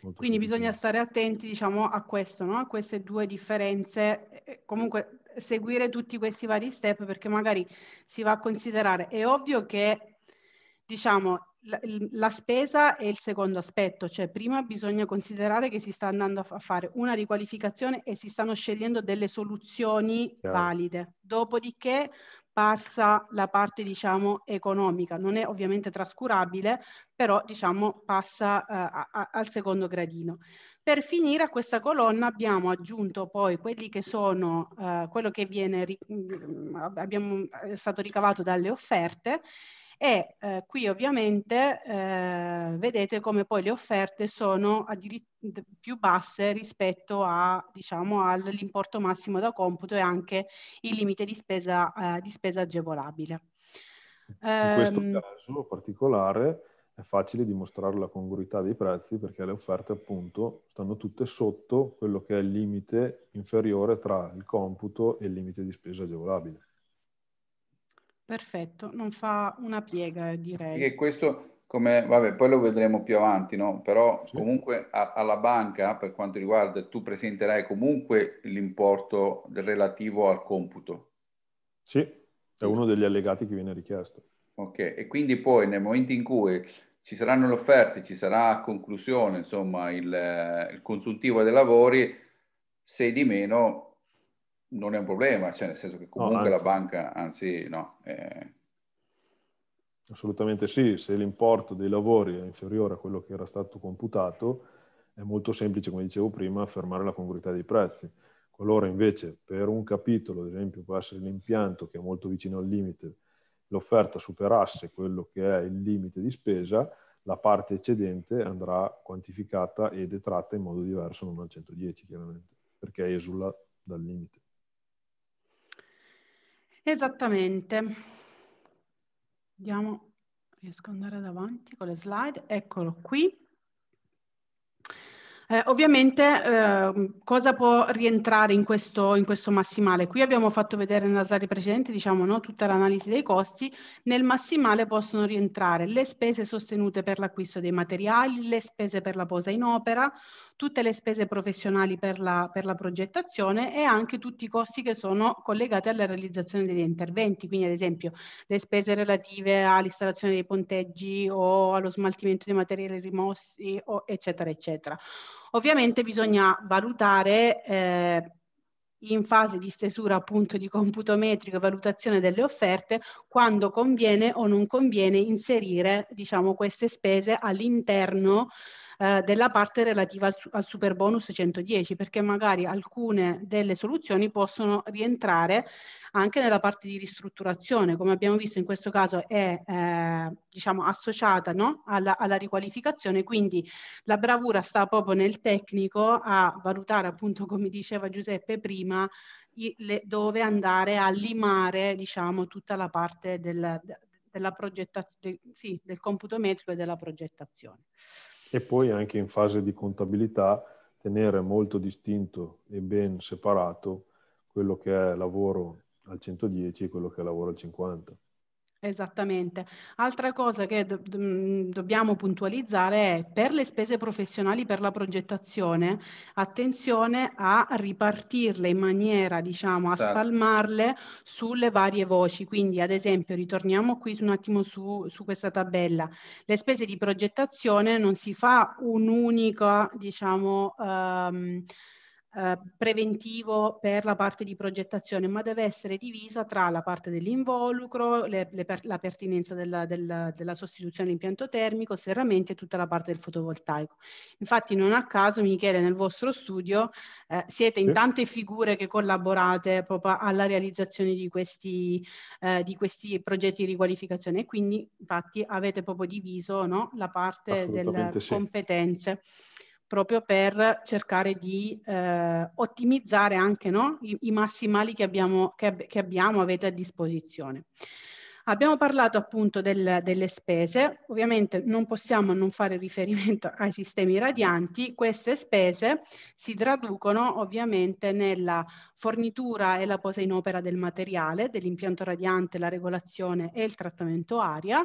Molto Quindi semplice. bisogna stare attenti diciamo, a questo, no? a queste due differenze. Eh, comunque seguire tutti questi vari step perché magari si va a considerare. È ovvio che diciamo, la, la spesa è il secondo aspetto, cioè prima bisogna considerare che si sta andando a fare una riqualificazione e si stanno scegliendo delle soluzioni yeah. valide. Dopodiché passa la parte diciamo economica, non è ovviamente trascurabile, però diciamo passa eh, a, a, al secondo gradino. Per finire a questa colonna abbiamo aggiunto poi quelli che sono eh, quello che viene mm, abbiamo, eh, è stato ricavato dalle offerte e eh, qui ovviamente eh, vedete come poi le offerte sono più basse rispetto diciamo, all'importo massimo da computo e anche il limite di spesa, eh, di spesa agevolabile. In questo ehm,
caso particolare è facile dimostrare la congruità dei prezzi perché le offerte appunto stanno tutte sotto quello che è il limite inferiore tra il
computo e il limite di spesa agevolabile.
Perfetto, non fa una piega direi.
E questo, come, vabbè, poi lo vedremo più avanti, no? però sì. comunque a, alla banca, per quanto riguarda, tu presenterai comunque l'importo relativo al computo. Sì, è uno degli allegati che viene richiesto. Ok, e quindi poi nel momento in cui ci saranno le offerte, ci sarà a conclusione, insomma, il, eh, il consuntivo dei lavori, se di meno, non è un problema, cioè nel senso che comunque no, la banca, anzi no. Eh...
Assolutamente sì, se l'importo dei lavori è inferiore a quello che era stato computato, è molto semplice, come dicevo prima, affermare la congruità dei prezzi. Qualora invece per un capitolo, ad esempio, può essere l'impianto che è molto vicino al limite, l'offerta superasse quello che è il limite di spesa, la parte eccedente andrà quantificata e detratta in modo diverso, non al 110 chiaramente, perché esula dal limite.
Esattamente. Vediamo, riesco ad andare avanti con le slide. Eccolo qui. Eh, ovviamente eh, cosa può rientrare in questo, in questo, massimale? Qui abbiamo fatto vedere nella slide precedente diciamo, no, tutta l'analisi dei costi, nel massimale possono rientrare le spese sostenute per l'acquisto dei materiali, le spese per la posa in opera, tutte le spese professionali per la, per la progettazione e anche tutti i costi che sono collegati alla realizzazione degli interventi, quindi ad esempio le spese relative all'installazione dei ponteggi o allo smaltimento dei materiali rimossi, o eccetera, eccetera. Ovviamente bisogna valutare eh, in fase di stesura appunto di computo metrico e valutazione delle offerte quando conviene o non conviene inserire diciamo queste spese all'interno eh, della parte relativa al, al super bonus 110, perché magari alcune delle soluzioni possono rientrare anche nella parte di ristrutturazione, come abbiamo visto in questo caso è eh, diciamo associata no? alla, alla, riqualificazione, quindi la bravura sta proprio nel tecnico a valutare appunto come diceva Giuseppe prima i, le, dove andare a limare diciamo tutta la parte del, della progettazione, sì, del computo metrico e della progettazione
e poi anche in fase di contabilità tenere molto distinto e ben separato quello che è lavoro al 110 e quello che è lavoro al 50.
Esattamente. Altra cosa che do mm, dobbiamo puntualizzare è per le spese professionali per la progettazione, attenzione a ripartirle in maniera, diciamo, a certo. spalmarle sulle varie voci. Quindi, ad esempio, ritorniamo qui un attimo su, su questa tabella. Le spese di progettazione non si fa un'unica, diciamo, um, eh, preventivo per la parte di progettazione, ma deve essere divisa tra la parte dell'involucro, le, le per, la pertinenza della, della, della sostituzione impianto termico, serramenti e tutta la parte del fotovoltaico. Infatti non a caso, Michele, nel vostro studio eh, siete in tante figure che collaborate proprio alla realizzazione di questi, eh, di questi progetti di riqualificazione e quindi infatti avete proprio diviso no, la parte delle sì. competenze proprio per cercare di eh, ottimizzare anche no? I, I, massimali che abbiamo, che, che abbiamo, avete a disposizione. Abbiamo parlato appunto del, delle spese, ovviamente non possiamo non fare riferimento ai sistemi radianti, queste spese si traducono ovviamente nella fornitura e la posa in opera del materiale, dell'impianto radiante, la regolazione e il trattamento aria,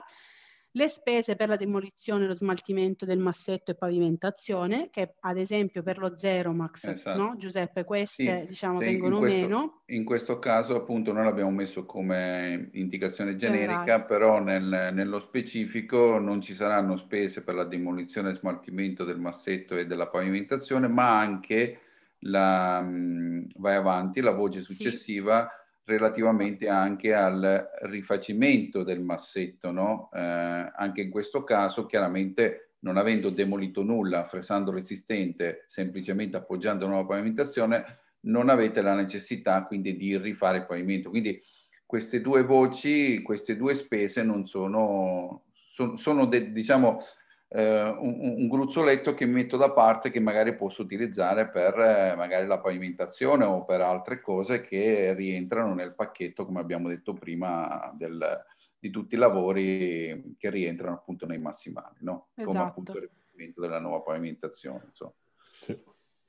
le spese per la demolizione, lo smaltimento del massetto e pavimentazione, che ad esempio per lo Zeromax, esatto. no Giuseppe, queste sì, diciamo vengono in questo, meno.
In questo caso appunto noi l'abbiamo messo come indicazione esatto. generica, Generale. però nel, nello specifico non ci saranno spese per la demolizione e smaltimento del massetto e della pavimentazione, ma anche la, vai avanti, la voce successiva. Sì relativamente anche al rifacimento del massetto. No? Eh, anche in questo caso, chiaramente, non avendo demolito nulla, fresando l'esistente, semplicemente appoggiando una nuova pavimentazione, non avete la necessità quindi di rifare il pavimento. Quindi queste due voci, queste due spese non sono, sono, sono de, diciamo, eh, un, un, gruzzoletto che metto da parte che magari posso utilizzare per eh, magari la pavimentazione o per altre cose che rientrano nel pacchetto, come abbiamo detto prima, del, di tutti i lavori che rientrano appunto nei massimali, no? Esatto. come appunto il riferimento della nuova pavimentazione. Insomma.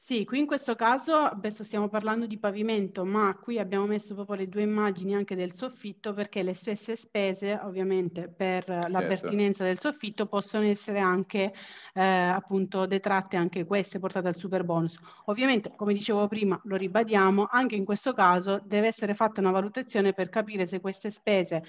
Sì, qui in questo caso adesso stiamo parlando di pavimento, ma qui abbiamo messo proprio le due immagini anche del soffitto perché le stesse spese ovviamente per certo. la pertinenza del soffitto possono essere anche eh, appunto detratte anche queste portate al super bonus. Ovviamente, come dicevo prima, lo ribadiamo, anche in questo caso deve essere fatta una valutazione per capire se queste spese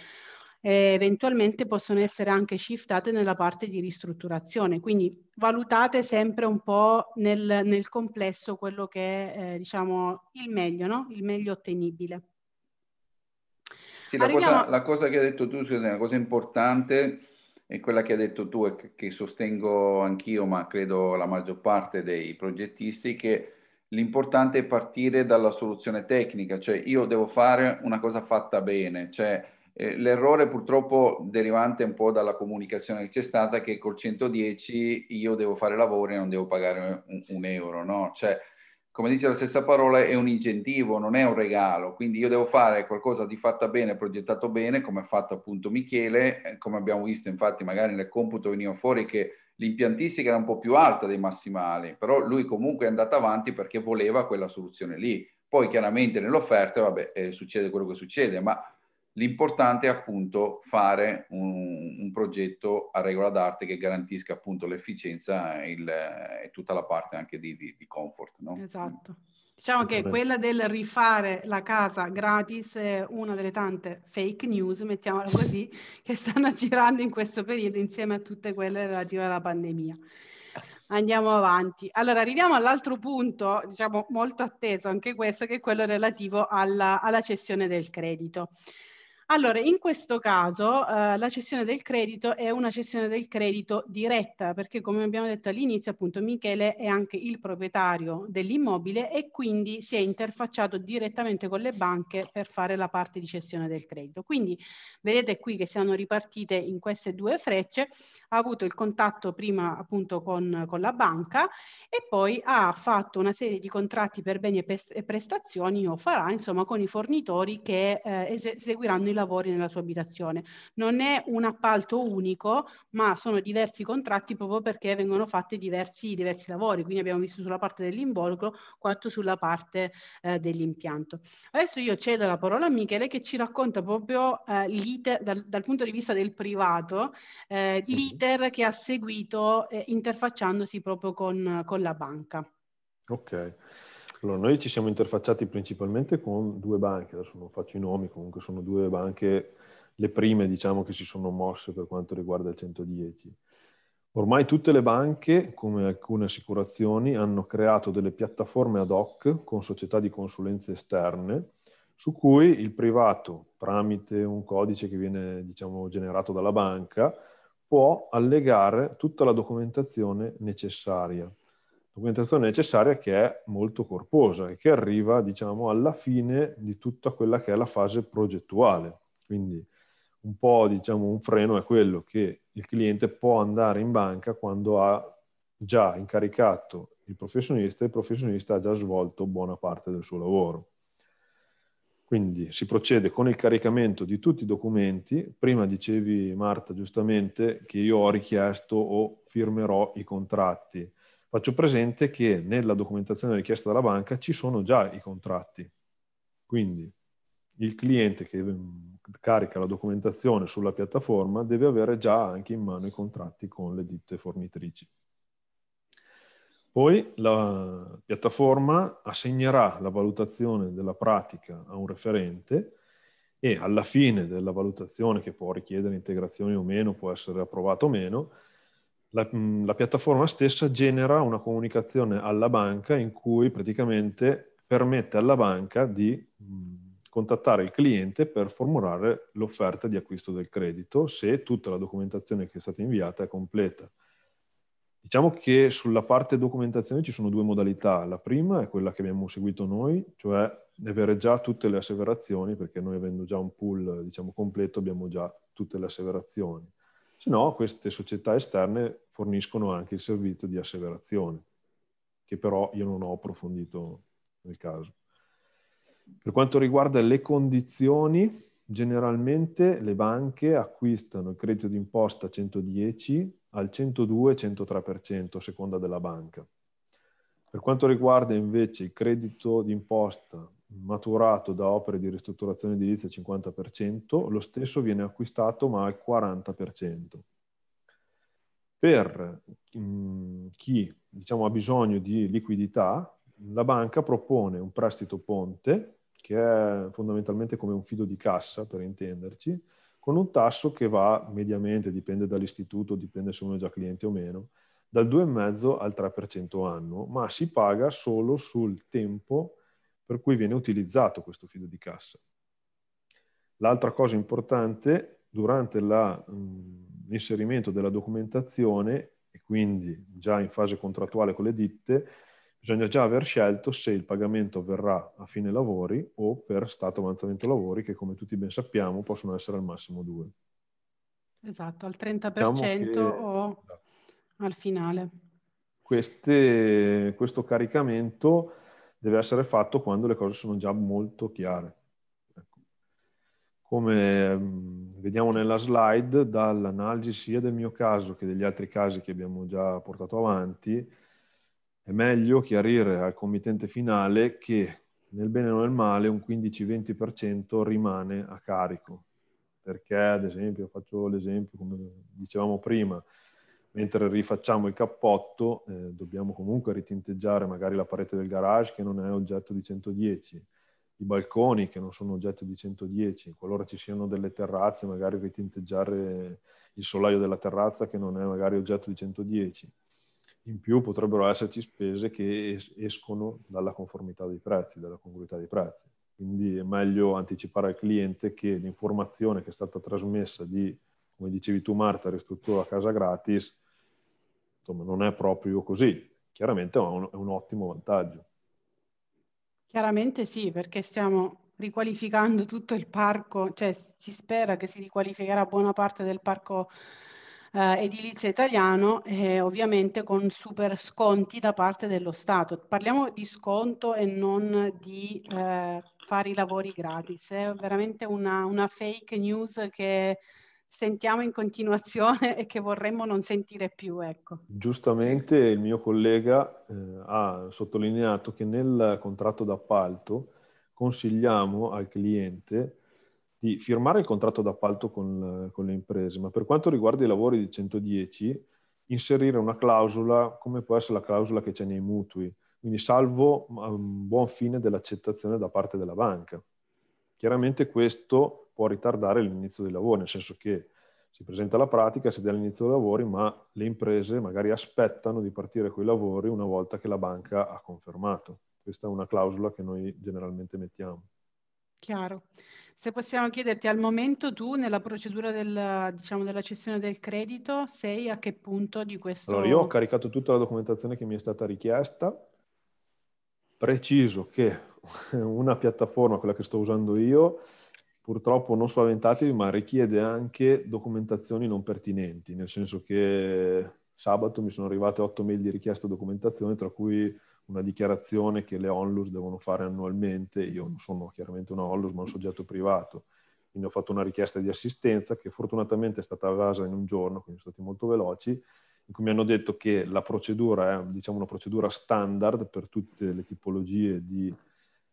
eh, eventualmente possono essere anche shiftate nella parte di ristrutturazione. Quindi valutate sempre un po' nel, nel complesso quello che è eh, diciamo, il meglio, no? il meglio ottenibile. Sì, la cosa,
la, cosa, che hai detto tu, scusate, una cosa importante è quella che hai detto tu e che, sostengo anch'io, ma credo la maggior parte dei progettisti, che l'importante è partire dalla soluzione tecnica, cioè io devo fare una cosa fatta bene, cioè eh, l'errore purtroppo derivante un po' dalla comunicazione che c'è stata che col 110 io devo fare lavori e non devo pagare un, un euro, no? Cioè, come dice la stessa parola, è un incentivo, non è un regalo. Quindi io devo fare qualcosa di fatta bene, progettato bene, come ha fatto appunto Michele, eh, come abbiamo visto infatti magari nel computo veniva fuori che l'impiantistica era un po' più alta dei massimali, però lui comunque è andato avanti perché voleva quella soluzione lì. Poi chiaramente nell'offerta, vabbè, eh, succede quello che succede, ma L'importante è appunto fare un, un, progetto a regola d'arte che garantisca appunto l'efficienza e, il, e tutta la parte anche di, di, di comfort.
No? Esatto. Diciamo che quella del rifare la casa gratis è una delle tante fake news, mettiamola così, che stanno girando in questo periodo insieme a tutte quelle relative alla pandemia. Andiamo avanti. Allora, arriviamo all'altro punto, diciamo molto atteso anche questo, che è quello relativo alla, alla cessione del credito. Allora, in questo caso eh, la cessione del credito è una cessione del credito diretta, perché come abbiamo detto all'inizio, appunto Michele è anche il proprietario dell'immobile e quindi si è interfacciato direttamente con le banche per fare la parte di cessione del credito. Quindi vedete qui che siamo ripartite in queste due frecce, ha avuto il contatto prima appunto con, con la banca e poi ha fatto una serie di contratti per beni e, prestazioni o farà insomma con i fornitori che eh, eseguiranno il lavori nella sua abitazione. Non è un appalto unico, ma sono diversi contratti proprio perché vengono fatti diversi, diversi lavori. Quindi abbiamo visto sulla parte dell'involucro quanto sulla parte eh, dell'impianto. Adesso io cedo la parola a Michele che ci racconta proprio eh, l'iter, dal, dal, punto di vista del privato, eh, mm-hmm. l'iter che ha seguito eh, interfacciandosi proprio con, con la banca.
Ok. Allora, noi ci siamo interfacciati principalmente con due banche, adesso non faccio i nomi, comunque sono due banche, le prime diciamo che si sono mosse per quanto riguarda il 110. Ormai tutte le banche, come alcune assicurazioni, hanno creato delle piattaforme ad hoc con società di consulenze esterne su cui il privato, tramite un codice che viene diciamo, generato dalla banca, può allegare tutta la documentazione necessaria documentazione necessaria che è molto corposa e che arriva, diciamo, alla fine di tutta quella che è la fase progettuale. Quindi un po', diciamo, un freno è quello che il cliente può andare in banca quando ha già incaricato il professionista e il professionista ha già svolto buona parte del suo lavoro. Quindi si procede con il caricamento di tutti i documenti. Prima dicevi, Marta, giustamente, che io ho richiesto o firmerò i contratti. Faccio presente che nella documentazione richiesta dalla banca ci sono già i contratti, quindi il cliente che mm, carica la documentazione sulla piattaforma deve avere già anche in mano i contratti con le ditte fornitrici. Poi la piattaforma assegnerà la valutazione della pratica a un referente e alla fine della valutazione, che può richiedere integrazioni o meno, può essere approvata o meno, la, mm, la piattaforma stessa genera una comunicazione alla banca in cui praticamente permette alla banca di mm, contattare il cliente per formulare l'offerta di acquisto del credito se tutta la documentazione che è stata inviata è completa. Diciamo che sulla parte documentazione ci sono due modalità. La prima è quella che abbiamo seguito noi, cioè avere già tutte le asseverazioni, perché noi avendo già un pool diciamo, completo abbiamo già tutte le asseverazioni se no queste società esterne forniscono anche il servizio di asseverazione, che però io non ho approfondito nel caso. Per quanto riguarda le condizioni, generalmente le banche acquistano il credito d'imposta 110 al 102-103% a seconda della banca. Per quanto riguarda invece il credito d'imposta maturato da opere di ristrutturazione edilizia al 50%, lo stesso viene acquistato ma al 40%. Per mh, mm, chi diciamo, ha bisogno di liquidità, la banca propone un prestito ponte, che è fondamentalmente come un fido di cassa, per intenderci, con un tasso che va mediamente, dipende dall'istituto, dipende se uno è già cliente o meno, dal 2,5 al 3% annuo, ma si paga solo sul tempo per cui viene utilizzato questo fido di cassa. L'altra cosa importante, durante l'inserimento della documentazione, e quindi già in fase contrattuale con le ditte, bisogna già aver scelto se il pagamento avverrà a fine lavori o per stato avanzamento lavori, che come tutti ben sappiamo possono essere al massimo due.
Esatto, al 30% diciamo che... o esatto. al finale.
Queste, questo caricamento deve essere fatto quando le cose sono già molto chiare. Ecco. Come mm, vediamo nella slide, dall'analisi sia del mio caso che degli altri casi che abbiamo già portato avanti, è meglio chiarire al committente finale che nel bene o nel male un 15-20% rimane a carico. Perché, ad esempio, faccio l'esempio come dicevamo prima, mentre rifacciamo il cappotto eh, dobbiamo comunque ritinteggiare magari la parete del garage che non è oggetto di 110, i balconi che non sono oggetto di 110, qualora ci siano delle terrazze magari ritinteggiare il solaio della terrazza che non è magari oggetto di 110. In più potrebbero esserci spese che escono dalla conformità dei prezzi, dalla congruità dei prezzi. Quindi è meglio anticipare al cliente che l'informazione che è stata trasmessa di, come dicevi tu Marta, ristruttura a casa gratis, Insomma, non è proprio così. Chiaramente è un, è un ottimo vantaggio.
Chiaramente sì, perché stiamo riqualificando tutto il parco, cioè si spera che si riqualificherà buona parte del parco eh, edilizia italiano, eh, ovviamente con super sconti da parte dello Stato. Parliamo di sconto e non di eh, fare i lavori gratis, è veramente una, una fake news che sentiamo in continuazione e che vorremmo non sentire più. Ecco.
Giustamente il mio collega eh, ha sottolineato che nel contratto d'appalto consigliamo al cliente di firmare il contratto d'appalto con, con le imprese, ma per quanto riguarda i lavori di 110 inserire una clausola come può essere la clausola che c'è nei mutui, quindi salvo un mm, buon fine dell'accettazione da parte della banca. Chiaramente questo può ritardare l'inizio dei lavori, nel senso che si presenta la pratica, si dà l'inizio dei lavori, ma le imprese magari aspettano di partire con i lavori una volta che la banca ha confermato. Questa è una clausola che noi generalmente mettiamo.
Chiaro. Se possiamo chiederti al momento tu nella procedura del, diciamo, della cessione del credito sei a che punto di questo? Allora io ho
caricato tutta la documentazione che mi è stata richiesta, preciso che una piattaforma, quella che sto usando io, purtroppo non spaventatevi, ma richiede anche documentazioni non pertinenti, nel senso che sabato mi sono arrivate 8 mail di richiesta documentazione, tra cui una dichiarazione che le onlus devono fare annualmente, io non sono chiaramente una onlus ma un soggetto privato, quindi ho fatto una richiesta di assistenza che fortunatamente è stata evasa in un giorno, quindi sono stati molto veloci, in cui mi hanno detto che la procedura è diciamo, una procedura standard per tutte le tipologie di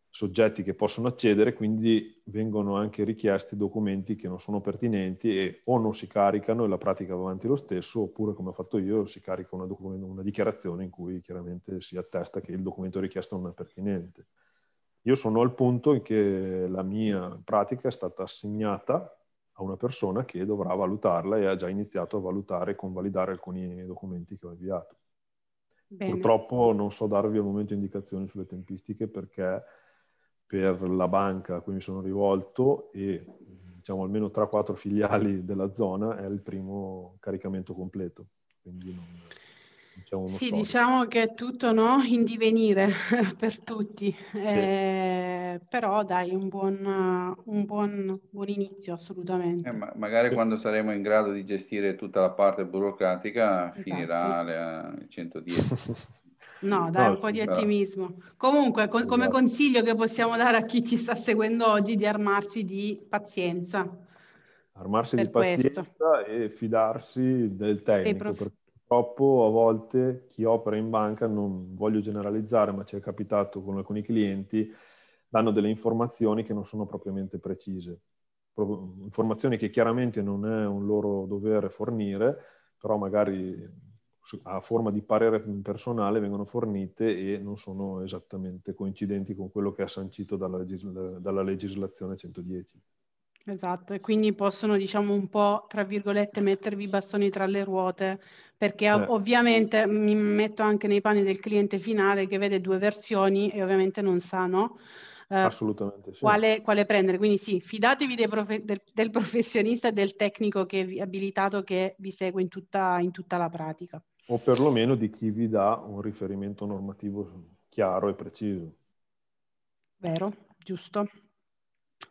soggetti che possono accedere, quindi vengono anche richiesti documenti che non sono pertinenti e o non si caricano e la pratica va avanti lo stesso, oppure come ho fatto io si carica una, docu- una dichiarazione in cui chiaramente si attesta che il documento richiesto non è pertinente. Io sono al punto in che la mia pratica è stata assegnata a una persona che dovrà valutarla e ha già iniziato a valutare e convalidare alcuni documenti che ho inviato.
Bene. Purtroppo
non so darvi al momento indicazioni sulle tempistiche perché per la banca a cui mi sono rivolto e diciamo almeno 3-4 filiali della zona è il primo caricamento completo. Quindi non... Diciamo sì, diciamo
che è tutto no? in divenire per tutti, sì. eh, però dai, un buon, un buon, buon inizio assolutamente. Eh, ma magari
sì. quando saremo in grado di gestire tutta la parte burocratica esatto. finirà eh, il 110.
No, dai, un po' di ottimismo. Comunque, co- come esatto. consiglio che possiamo dare a chi ci sta seguendo oggi di armarsi di pazienza.
Armarsi di pazienza questo. e fidarsi del tempo. prof... perché purtroppo a volte chi opera in banca, non voglio generalizzare, ma ci è capitato con alcuni clienti, danno delle informazioni che non sono propriamente precise, informazioni che chiaramente non è un loro dovere fornire, però magari a forma di parere personale vengono fornite e non sono esattamente coincidenti con quello che è sancito dalla, legisla- dalla legislazione 110.
Esatto, e quindi possono, diciamo, un po', tra virgolette, mettervi i bastoni tra le ruote, perché eh. ovviamente mi metto anche nei panni del cliente finale che vede due versioni e ovviamente non sa, no? Eh,
Assolutamente, sì. quale,
quale, prendere. Quindi sì, fidatevi profe- del, del, professionista e del tecnico che vi, abilitato che vi segue in tutta, in tutta la pratica.
O perlomeno di chi vi dà un riferimento normativo chiaro e preciso.
Vero, giusto.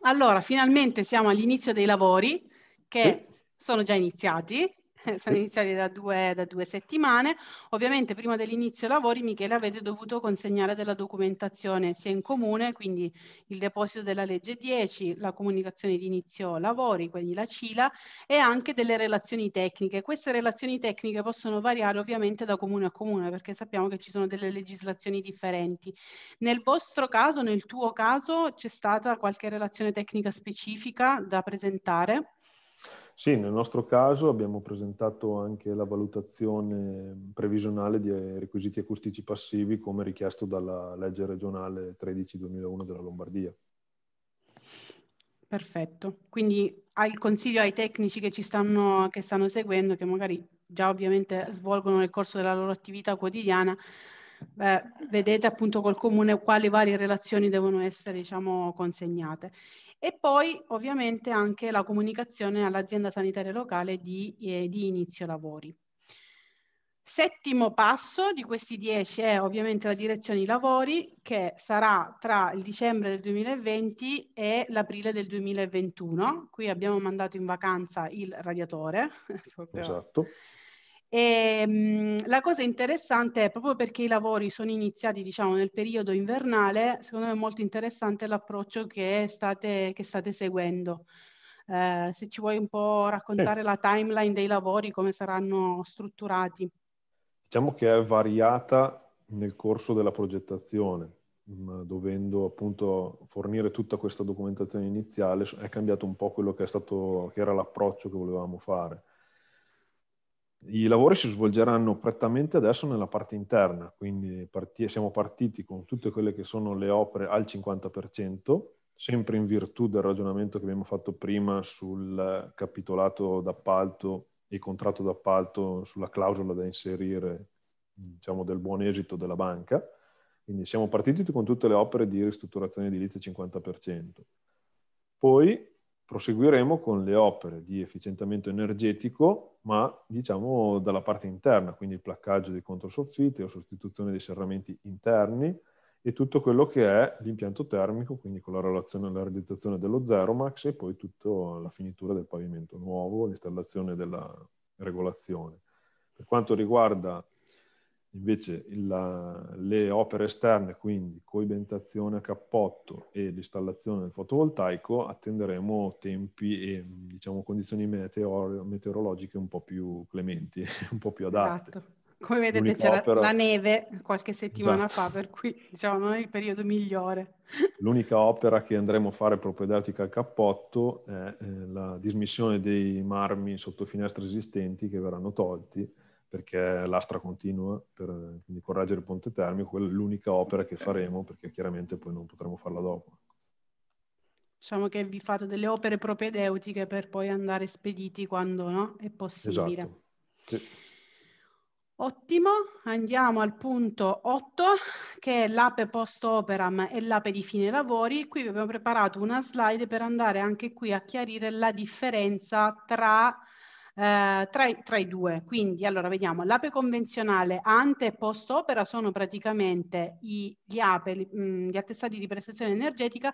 Allora, finalmente siamo all'inizio dei lavori che sono già iniziati sono iniziati da due, da due settimane. Ovviamente prima dell'inizio lavori Michele avete dovuto consegnare della documentazione sia in comune, quindi il deposito della legge 10, la comunicazione di inizio lavori, quindi la CILA, e anche delle relazioni tecniche. Queste relazioni tecniche possono variare ovviamente da comune a comune perché sappiamo che ci sono delle legislazioni differenti. Nel vostro caso, nel tuo caso, c'è stata qualche relazione tecnica specifica da presentare?
Sì, nel nostro caso abbiamo presentato anche la valutazione previsionale di eh, requisiti acustici passivi come richiesto dalla legge regionale 13-2001 della Lombardia.
Perfetto, quindi il consiglio ai tecnici che ci stanno, che stanno seguendo, che magari già ovviamente svolgono nel corso della loro attività quotidiana, Beh, vedete appunto col comune quali varie relazioni devono essere diciamo, consegnate e poi ovviamente anche la comunicazione all'azienda sanitaria locale di, eh, di inizio lavori. Settimo passo di questi dieci è ovviamente la direzione dei lavori che sarà tra il dicembre del 2020 e l'aprile del 2021. Qui abbiamo mandato in vacanza il radiatore. esatto. E, ehm, mh, la cosa interessante è proprio perché i lavori sono iniziati diciamo, nel periodo invernale, secondo me è molto interessante l'approccio che state, che state seguendo. Eh, se ci vuoi un po' raccontare sì. la timeline dei lavori, come saranno strutturati.
Diciamo che è variata nel corso della progettazione, dovendo appunto fornire tutta questa documentazione iniziale, è cambiato un po' quello che, stato, che era l'approccio che volevamo fare i lavori si svolgeranno prettamente adesso nella parte interna, quindi parti- siamo partiti con tutte quelle che sono le opere al 50%, sempre in virtù del ragionamento che abbiamo fatto prima sul capitolato d'appalto e contratto d'appalto, sulla clausola da inserire diciamo, del buon esito della banca. Quindi siamo partiti con tutte le opere di ristrutturazione edilizia 50%. Poi proseguiremo con le opere di efficientamento energetico, ma diciamo dalla parte interna, quindi il placcaggio dei controsoffitti, la sostituzione dei serramenti interni e tutto quello che è l'impianto termico, quindi con la relazione alla realizzazione dello Zeromax e poi tutta la finitura del pavimento nuovo, l'installazione della regolazione. Per quanto riguarda Invece la, le opere esterne, quindi coibentazione a cappotto e l'installazione del fotovoltaico, attenderemo tempi e diciamo, condizioni meteoro- meteorologiche un po' più clementi, un po' più adatte.
Esatto. Come vedete L'unica c'era opera... la neve qualche settimana esatto. fa, per cui diciamo non è il periodo migliore.
L'unica opera che andremo a fare propedeutica al cappotto è eh, la dismissione dei marmi sotto finestre esistenti che verranno tolti perché l'astra continua, per, quindi con il Ponte Termio, quella è l'unica opera che faremo perché chiaramente poi non potremo farla dopo.
Diciamo che vi fate delle opere propedeutiche per poi andare spediti quando no? è possibile. Esatto. Sì. Ottimo, andiamo al punto 8 che è l'ape post operam e l'ape di fine lavori. Qui vi abbiamo preparato una slide per andare anche qui a chiarire la differenza tra eh, tra, i, tra, i due. Quindi allora vediamo, l'ape convenzionale ante e post opera sono praticamente i, gli ape, mh, gli attestati di prestazione energetica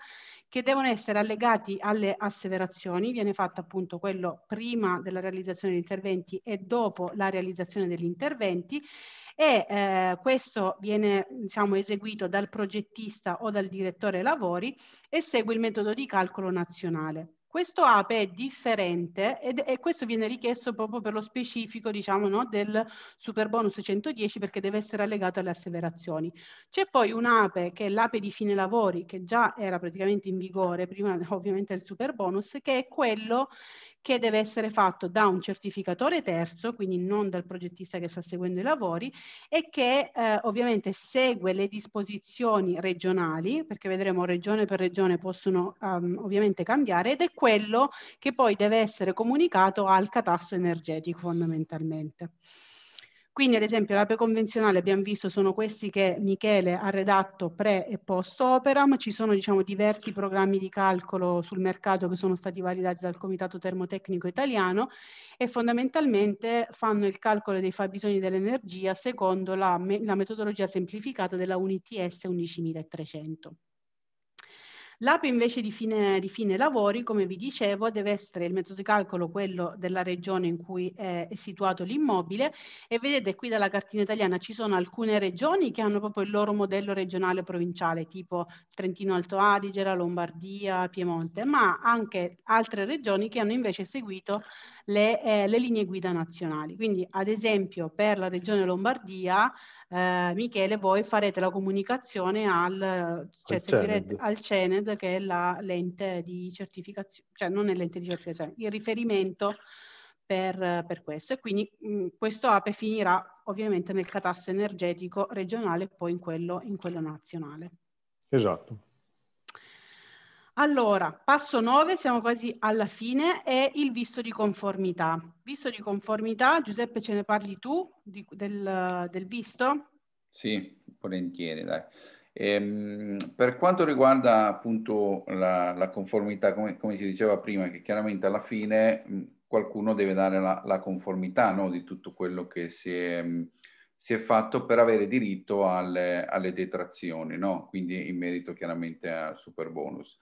che devono essere allegati alle asseverazioni, viene fatto appunto quello prima della realizzazione degli interventi e dopo la realizzazione degli interventi e eh, questo viene diciamo, eseguito dal progettista o dal direttore lavori e segue il metodo di calcolo nazionale. Questo APE è differente ed, e questo viene richiesto proprio per lo specifico diciamo, no, del super bonus 110 perché deve essere allegato alle asseverazioni. C'è poi un APE che è l'APE di fine lavori che già era praticamente in vigore prima ovviamente del super bonus che è quello che deve essere fatto da un certificatore terzo, quindi non dal progettista che sta seguendo i lavori e che eh, ovviamente segue le disposizioni regionali, perché vedremo regione per regione possono um, ovviamente cambiare ed è quello che poi deve essere comunicato al catasto energetico fondamentalmente. Quindi ad esempio l'ape convenzionale abbiamo visto sono questi che Michele ha redatto pre e post operam, ci sono diciamo, diversi programmi di calcolo sul mercato che sono stati validati dal Comitato Termotecnico Italiano e fondamentalmente fanno il calcolo dei fabbisogni dell'energia secondo la, me la metodologia semplificata della UNITS 11300. L'APE invece di fine, di fine lavori, come vi dicevo, deve essere il metodo di calcolo quello della regione in cui è, situato l'immobile e vedete qui dalla cartina italiana ci sono alcune regioni che hanno proprio il loro modello regionale provinciale, tipo Trentino Alto Adige, la Lombardia, Piemonte, ma anche altre regioni che hanno invece seguito le, eh, le linee guida nazionali. Quindi ad esempio per la regione Lombardia eh, Michele voi farete la comunicazione al, cioè al, CENED. al CENED. che è la lente di certificazione, cioè non è lente di certificazione, il riferimento per, per questo. E quindi mh, mm, questo APE finirà ovviamente nel catasto energetico regionale e poi in quello, in quello nazionale. Esatto. Allora, passo 9, siamo quasi alla fine, è il visto di conformità. Visto di conformità, Giuseppe ce ne parli tu di, del, del, visto?
Sì, volentieri, dai. Ehm, per quanto riguarda appunto la, la conformità, come, come, si diceva prima, che chiaramente alla fine mh, qualcuno deve dare la, la conformità no, di tutto quello che si è, mh, si è fatto per avere diritto alle, alle detrazioni, no? quindi in merito chiaramente al super bonus.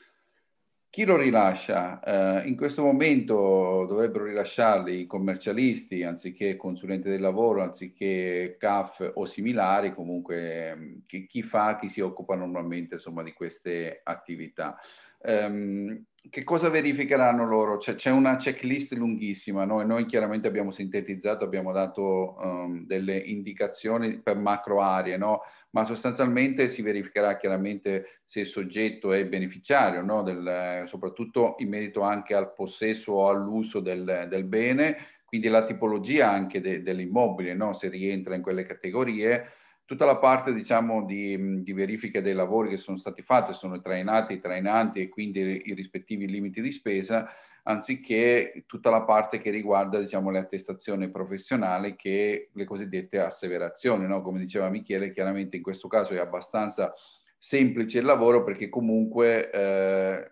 Chi lo rilascia? Eh, in questo momento dovrebbero rilasciarli i commercialisti anziché consulente del lavoro, anziché CAF o similari, comunque ehm, chi, chi fa, chi si occupa normalmente insomma, di queste attività. Um, che cosa verificheranno loro? Cioè, c'è una checklist lunghissima, no? noi chiaramente abbiamo sintetizzato, abbiamo dato um, delle indicazioni per macro aree, no? ma sostanzialmente si verificherà chiaramente se il soggetto è beneficiario, no? del, soprattutto in merito anche al possesso o all'uso del, del bene, quindi la tipologia anche de, dell'immobile, no? se rientra in quelle categorie. Tutta la parte diciamo, di, di verifica dei lavori che sono stati fatti, sono trainati, trainanti e quindi i rispettivi limiti di spesa, anziché tutta la parte che riguarda diciamo, le attestazioni professionali che le cosiddette asseverazioni. No? Come diceva Michele, chiaramente in questo caso è abbastanza semplice il lavoro perché comunque eh,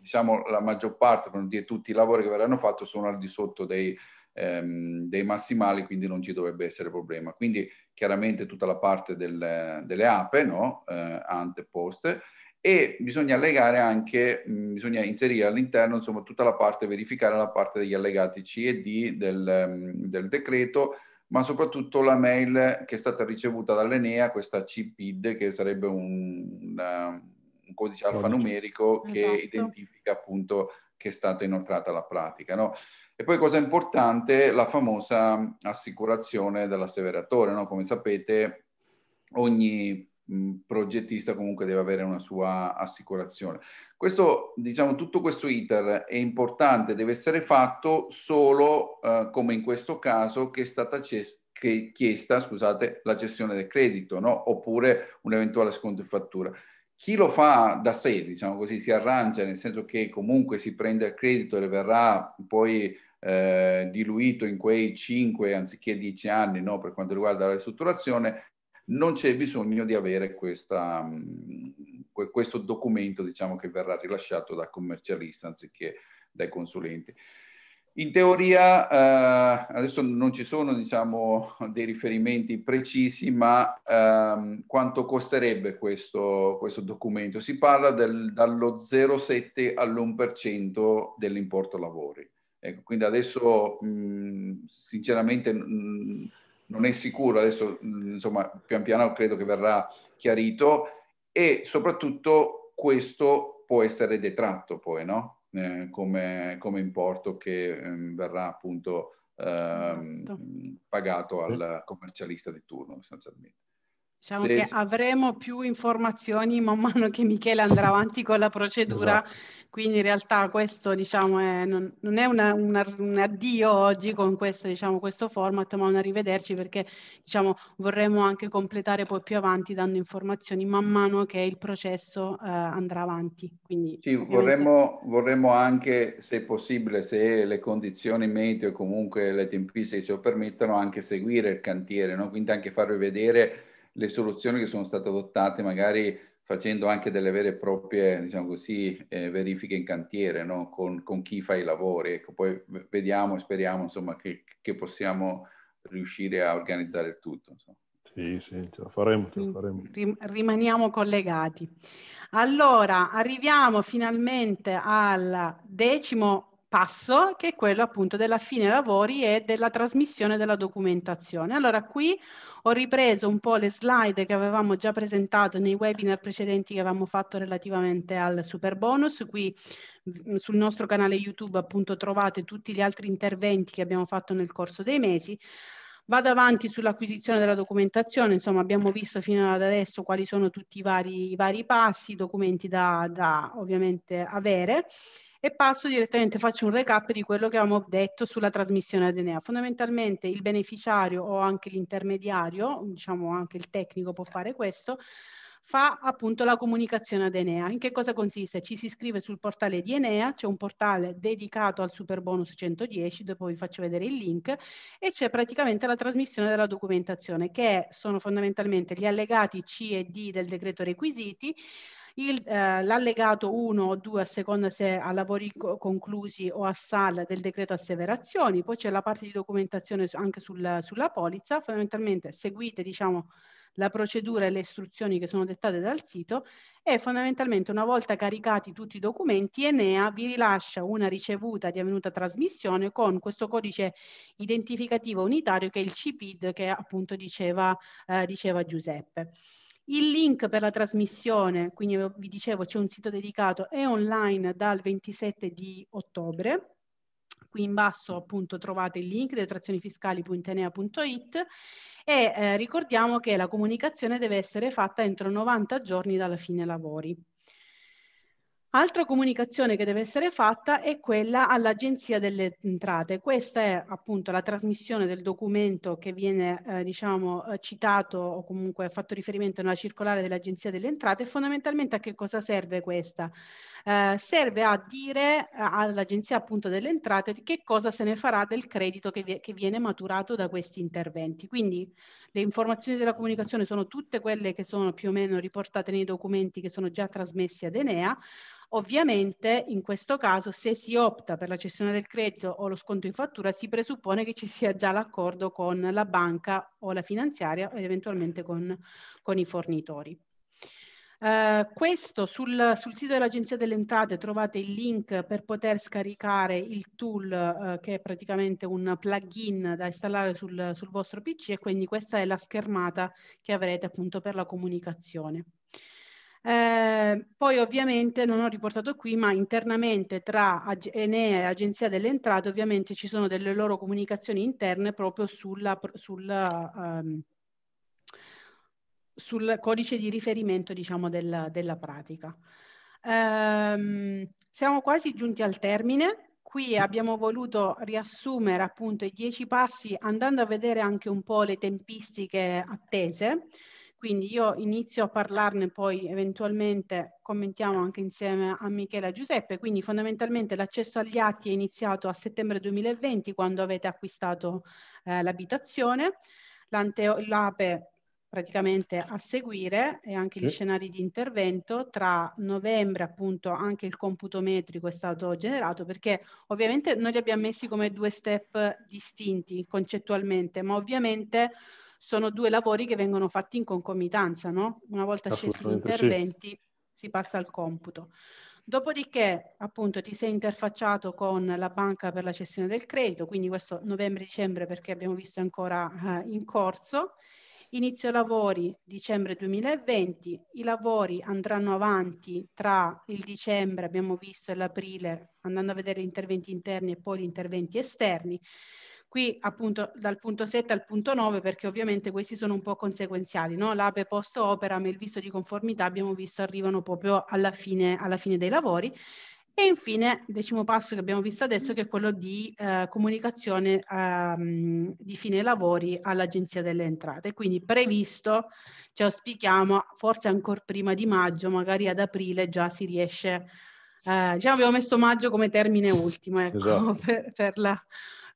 diciamo, la maggior parte, per non dire tutti i lavori che verranno fatti sono al di sotto dei, ehm, dei massimali, quindi non ci dovrebbe essere problema. Quindi chiaramente tutta la parte del, delle ape, no? eh, ante, poste, e bisogna allegare anche, mh, bisogna inserire all'interno insomma, tutta la parte, verificare la parte degli allegati C e D del, del decreto, ma soprattutto la mail che è stata ricevuta dall'Enea, questa CPID, che sarebbe un, un codice alfanumerico esatto. che identifica appunto che è stata inoltrata la pratica. No? E poi cosa importante, la famosa assicurazione dell'asseveratore. No? Come sapete, ogni mh, progettista comunque deve avere una sua assicurazione. Questo, diciamo, tutto questo iter è importante, deve essere fatto solo, eh, come in questo caso, che è stata chiesta scusate, la cessione del credito no? oppure un'eventuale sconto in fattura. Chi lo fa da sé, diciamo così, si arrangia, nel senso che comunque si prende il credito e verrà poi eh, diluito in quei 5 anziché 10 anni no? per quanto riguarda la ristrutturazione, non c'è bisogno di avere questa, questo documento diciamo, che verrà rilasciato da commercialista anziché dai consulenti. In teoria eh, adesso non ci sono diciamo, dei riferimenti precisi, ma ehm, quanto costerebbe questo, questo, documento? Si parla del, dallo 0,7 all'1% dell'importo lavori. Ecco, quindi adesso mh, sinceramente mh, non è sicuro, adesso mm, insomma pian piano credo che verrà chiarito e soprattutto questo può essere detratto poi, no? Eh, come, come, importo che eh, verrà appunto eh, pagato al eh. commercialista di turno sostanzialmente. Diciamo se... che
avremo più informazioni man mano che Michele andrà avanti con la procedura, esatto. quindi in realtà questo diciamo, è, non, non, è una, una, un addio oggi con questo, diciamo, questo, format, ma un arrivederci perché diciamo, vorremmo anche completare poi più avanti dando informazioni man mano che il processo eh, andrà avanti. Quindi, sì, ovviamente...
vorremmo, vorremmo, anche, se possibile, se le condizioni meteo e comunque le tempistiche ci permettono, anche seguire il cantiere, no? quindi anche farvi vedere le soluzioni che sono state adottate magari facendo anche delle vere e proprie, diciamo così, eh, verifiche in cantiere, no? con, con, chi fa i lavori. Ecco, poi vediamo e speriamo insomma, che, che, possiamo riuscire a organizzare il tutto. Insomma. Sì, sì, ce la faremo,
ce la faremo. Rimaniamo collegati. Allora, arriviamo finalmente al decimo passo, che è quello appunto della fine lavori e della trasmissione della documentazione. Allora, qui ho ripreso un po' le slide che avevamo già presentato nei webinar precedenti che avevamo fatto relativamente al super bonus. Qui mm, sul nostro canale YouTube appunto trovate tutti gli altri interventi che abbiamo fatto nel corso dei mesi. Vado avanti sull'acquisizione della documentazione, insomma abbiamo visto fino ad adesso quali sono tutti i vari, i vari passi, i documenti da, da ovviamente avere e passo direttamente, faccio un recap di quello che avevamo detto sulla trasmissione ad Enea. Fondamentalmente il beneficiario o anche l'intermediario, diciamo anche il tecnico può fare questo, fa appunto la comunicazione ad Enea. In che cosa consiste? Ci si iscrive sul portale di Enea, c'è un portale dedicato al super bonus 110, dopo vi faccio vedere il link, e c'è praticamente la trasmissione della documentazione, che sono fondamentalmente gli allegati C e D del decreto requisiti, eh, l'allegato 1 o 2 a seconda se a lavori co conclusi o a SAL del decreto asseverazioni, poi c'è la parte di documentazione anche sul, sulla polizza, fondamentalmente seguite diciamo, la procedura e le istruzioni che sono dettate dal sito e fondamentalmente una volta caricati tutti i documenti Enea vi rilascia una ricevuta di avvenuta trasmissione con questo codice identificativo unitario che è il CPID che appunto diceva, eh, diceva Giuseppe. Il link per la trasmissione, quindi vi dicevo c'è un sito dedicato, è online dal 27 di ottobre. Qui in basso appunto trovate il link detrazioni.fiscali.enea.it e eh, ricordiamo che la comunicazione deve essere fatta entro 90 giorni dalla fine lavori. Altra comunicazione che deve essere fatta è quella all'Agenzia delle Entrate. Questa è appunto la trasmissione del documento che viene eh, diciamo, eh, citato o comunque fatto riferimento nella circolare dell'Agenzia delle Entrate. Fondamentalmente a che cosa serve questa? Eh, serve a dire eh, all'Agenzia appunto delle entrate che cosa se ne farà del credito che, vi, che viene maturato da questi interventi. Quindi le informazioni della comunicazione sono tutte quelle che sono più o meno riportate nei documenti che sono già trasmessi ad Enea. Ovviamente in questo caso se si opta per la cessione del credito o lo sconto in fattura si presuppone che ci sia già l'accordo con la banca o la finanziaria ed eventualmente con, con i fornitori. Uh, questo sul, sul, sito dell'Agenzia delle Entrate trovate il link per poter scaricare il tool uh, che è praticamente un plugin da installare sul, sul, vostro PC e quindi questa è la schermata che avrete appunto per la comunicazione. Uh, poi ovviamente non ho riportato qui ma internamente tra Ag Enea e Agenzia delle Entrate ovviamente ci sono delle loro comunicazioni interne proprio sulla, sulla um, sul codice di riferimento diciamo, della, della pratica. Ehm, siamo quasi giunti al termine, qui abbiamo voluto riassumere appunto i dieci passi andando a vedere anche un po' le tempistiche attese, quindi io inizio a parlarne poi eventualmente commentiamo anche insieme a Michela e Giuseppe, quindi fondamentalmente l'accesso agli atti è iniziato a settembre 2020 quando avete acquistato eh, l'abitazione, l'APE praticamente a seguire e anche gli scenari di intervento tra novembre appunto anche il computo metrico è stato generato perché ovviamente noi li abbiamo messi come due step distinti concettualmente ma ovviamente sono due lavori che vengono fatti in concomitanza no? una volta scelti gli interventi sì. si passa al computo Dopodiché, appunto, ti sei interfacciato con la banca per la cessione del credito, quindi questo novembre-dicembre perché abbiamo visto ancora eh, in corso, Inizio lavori dicembre 2020, i lavori andranno avanti tra il dicembre, abbiamo visto, e l'aprile, andando a vedere gli interventi interni e poi gli interventi esterni. Qui appunto dal punto 7 al punto 9 perché ovviamente questi sono un po' conseguenziali, no? l'APE post opera, ma il visto di conformità abbiamo visto arrivano proprio alla fine, alla fine dei lavori e infine il decimo passo che abbiamo visto adesso che è quello di eh, comunicazione ehm, di fine lavori all'Agenzia delle Entrate. Quindi previsto, ci auspichiamo, forse ancora prima di maggio, magari ad aprile già si riesce, eh, diciamo abbiamo messo maggio come termine ultimo ecco, esatto. per, per, la,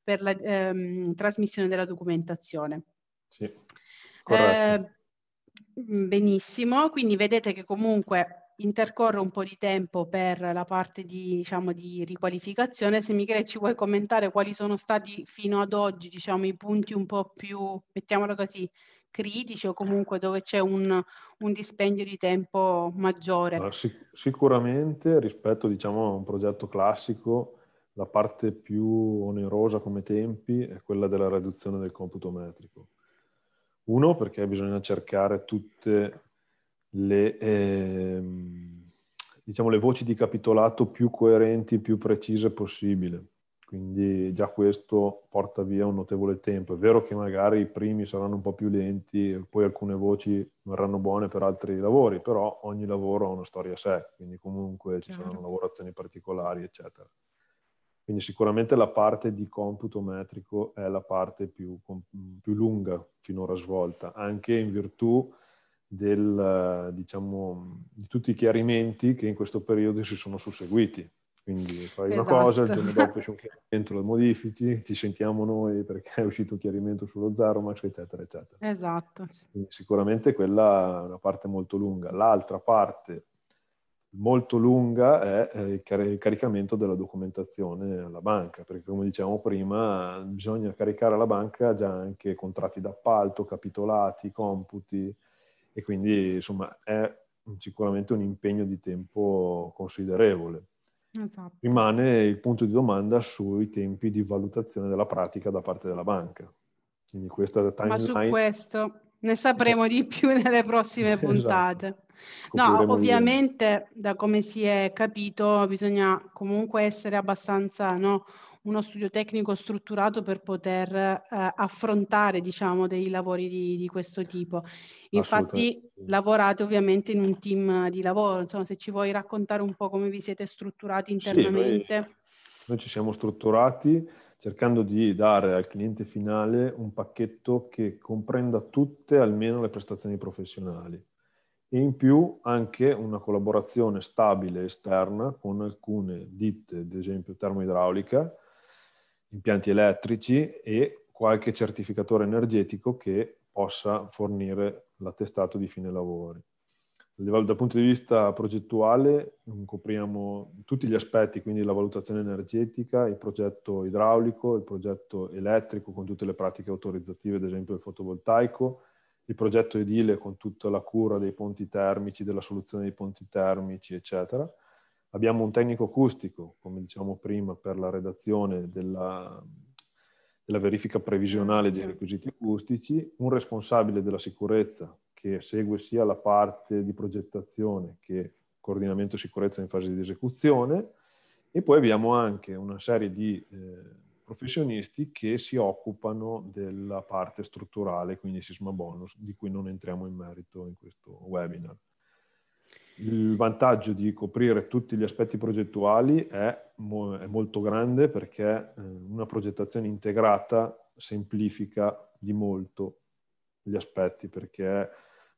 per la ehm, trasmissione della documentazione. Sì, eh, mm, benissimo, quindi vedete che comunque intercorre un po' di tempo per la parte di, diciamo, di riqualificazione. Se Michele ci vuoi commentare quali sono stati fino ad oggi diciamo, i punti un po' più, mettiamolo così, critici o comunque dove c'è un, un dispendio di tempo maggiore? Allora,
sic- sicuramente rispetto diciamo, a un progetto classico la parte più onerosa come tempi è quella della riduzione del computo metrico. Uno, perché bisogna cercare tutte le, eh, diciamo, le voci di capitolato più coerenti, e più precise possibile. Quindi già questo porta via un notevole tempo. È vero che magari i primi saranno un po' più lenti, poi alcune voci verranno buone per altri lavori, però ogni lavoro ha una storia a sé, quindi comunque Chiaro. ci saranno lavorazioni particolari, eccetera. Quindi sicuramente la parte di computo metrico è la parte più, più lunga finora svolta, anche in virtù del, eh, diciamo, di tutti i chiarimenti che in questo periodo si sono susseguiti. Quindi fai esatto. una cosa, il giorno dopo c'è un chiarimento, le modifici, ci sentiamo noi perché è uscito un chiarimento sullo Zaromax, eccetera, eccetera.
Esatto.
Quindi sicuramente quella è una parte molto lunga. L'altra parte molto lunga è eh, il, car- il caricamento della documentazione alla banca, perché come dicevamo prima bisogna caricare alla banca già anche contratti d'appalto, capitolati, computi, e quindi insomma è sicuramente un impegno di tempo considerevole. Esatto. Rimane il punto di domanda sui tempi di valutazione della pratica da parte della banca. Quindi questa timeline... Ma su
questo ne sapremo di più nelle prossime esatto. puntate. Esatto. No, ovviamente da come si è capito bisogna comunque essere abbastanza no, uno studio tecnico strutturato per poter eh, affrontare diciamo, dei lavori di, di questo tipo. Infatti lavorate ovviamente in un team di lavoro, insomma se ci vuoi raccontare un po' come vi siete strutturati internamente. Sì,
noi, noi ci siamo strutturati cercando di dare al cliente finale un pacchetto che comprenda tutte almeno le prestazioni professionali e in più anche una collaborazione stabile esterna con alcune ditte, ad esempio termoidraulica, impianti elettrici e qualche certificatore energetico che possa fornire l'attestato di fine lavori. Dal punto di vista progettuale copriamo tutti gli aspetti, quindi la valutazione energetica, il progetto idraulico, il progetto elettrico con tutte le pratiche autorizzative, ad esempio il fotovoltaico, il progetto edile con tutta la cura dei ponti termici, della soluzione dei ponti termici, eccetera Abbiamo un tecnico acustico, come diciamo prima, per la redazione della, della verifica previsionale dei requisiti acustici, un responsabile della sicurezza che segue sia la parte di progettazione che coordinamento sicurezza in fase di esecuzione e poi abbiamo anche una serie di eh, professionisti che si occupano della parte strutturale, quindi sisma bonus, di cui non entriamo in merito in questo webinar il vantaggio di coprire tutti gli aspetti progettuali è, mo- è molto grande perché eh, una progettazione integrata semplifica di molto gli aspetti perché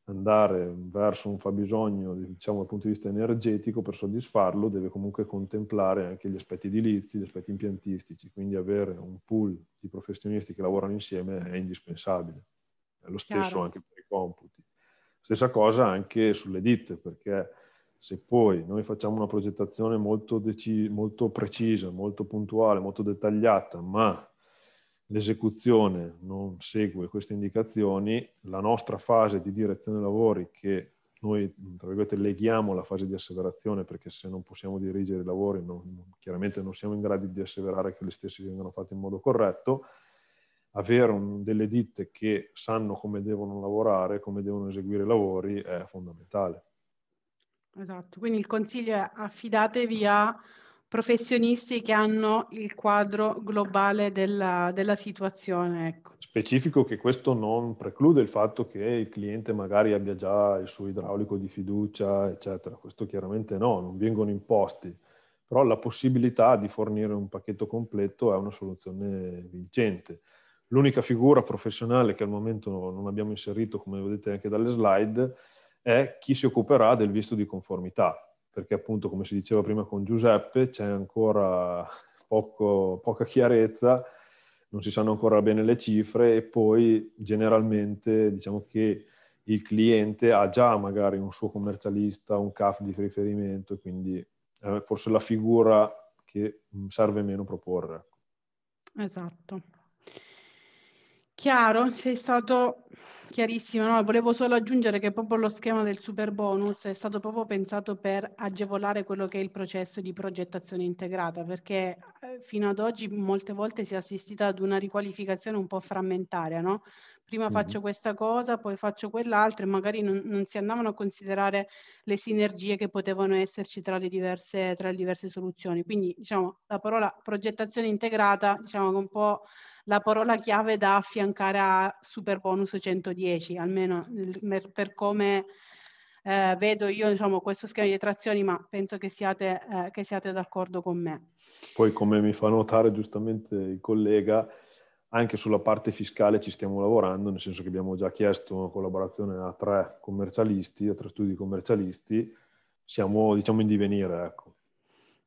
andare verso un fabbisogno diciamo dal punto di vista energetico per soddisfarlo deve comunque contemplare anche gli aspetti edilizi, gli aspetti impiantistici, quindi avere un pool di professionisti che lavorano insieme è indispensabile. È lo stesso Chiaro. anche per i computi. Stessa cosa anche sulle ditte, perché se poi noi facciamo una progettazione molto, deci- molto precisa, molto puntuale, molto dettagliata, ma l'esecuzione non segue queste indicazioni, la nostra fase di direzione lavori che noi tra virgolette leghiamo alla fase di asseverazione perché se non possiamo dirigere i lavori non, chiaramente non siamo in grado di asseverare che le stesse vengano fatte in modo corretto avere un, delle ditte che sanno come devono lavorare, come devono eseguire i lavori è fondamentale.
Esatto, quindi il consiglio è affidatevi a professionisti che hanno il quadro globale della, della situazione. Ecco.
Specifico che questo non preclude il fatto che il cliente magari abbia già il suo idraulico di fiducia, eccetera. Questo chiaramente no, non vengono imposti, però la possibilità di fornire un pacchetto completo è una soluzione vincente L'unica figura professionale che al momento non abbiamo inserito, come vedete anche dalle slide, è chi si occuperà del visto di conformità, perché appunto, come si diceva prima con Giuseppe, c'è ancora poco, poca chiarezza, non si sanno ancora bene le cifre e poi generalmente diciamo che il cliente ha già magari un suo commercialista, un CAF di riferimento, quindi è eh, forse la figura che mm, serve meno proporre.
Ecco. Esatto. Chiaro, sei stato chiarissimo. No? Volevo solo aggiungere che proprio lo schema del super bonus è stato proprio pensato per agevolare quello che è il processo di progettazione integrata, perché eh, fino ad oggi molte volte si è assistita ad una riqualificazione un po' frammentaria, no? prima mm faccio questa cosa, poi faccio quell'altra e magari non, non, si andavano a considerare le sinergie che potevano esserci tra le diverse, tra le diverse soluzioni. Quindi diciamo, la parola progettazione integrata diciamo, è un po' la parola chiave da affiancare a super bonus 110, almeno per, come... Eh, vedo io diciamo, questo schema di trazioni, ma penso che siate, eh, che siate, d'accordo con me.
Poi, come mi fa notare giustamente il collega, anche sulla parte fiscale ci stiamo lavorando, nel senso che abbiamo già chiesto una collaborazione a tre commercialisti, a tre studi commercialisti, siamo diciamo in divenire, ecco.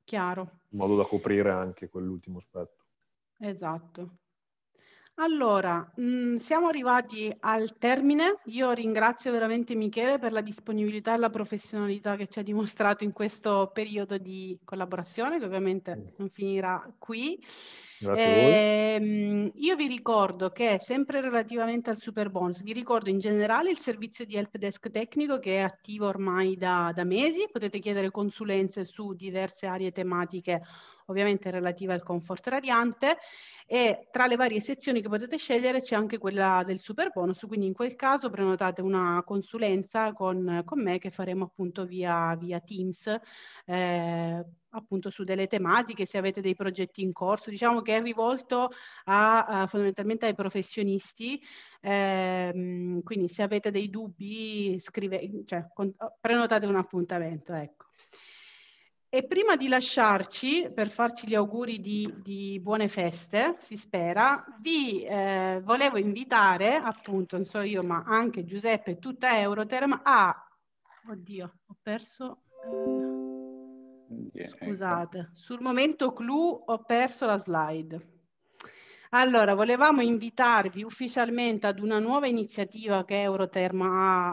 Chiaro. In modo da coprire anche quell'ultimo aspetto.
Esatto. Allora, mh, mm, siamo arrivati al termine. Io ringrazio veramente Michele per la disponibilità e la professionalità che ci ha dimostrato in questo periodo di collaborazione, che ovviamente non finirà qui. Grazie eh, Io vi ricordo che sempre relativamente al super bonus, vi ricordo in generale il servizio di help desk tecnico che è attivo ormai da, da mesi, potete chiedere consulenze su diverse aree tematiche ovviamente relativa al comfort radiante e tra le varie sezioni che potete scegliere c'è anche quella del super bonus, quindi in quel caso prenotate una consulenza con, con me che faremo appunto via, via Teams. Eh, appunto su delle tematiche, se avete dei progetti in corso, diciamo che è rivolto a, a fondamentalmente ai professionisti, ehm, quindi se avete dei dubbi scrive, cioè, con, prenotate un appuntamento. Ecco. E prima di lasciarci, per farci gli auguri di, di buone feste, si spera, vi eh, volevo invitare, appunto, non so io, ma anche Giuseppe e tutta Euroterm a... Oddio, ho perso... Eh, scusate, sul momento clou ho perso la slide. Allora, volevamo invitarvi ufficialmente ad una nuova iniziativa che Euroterma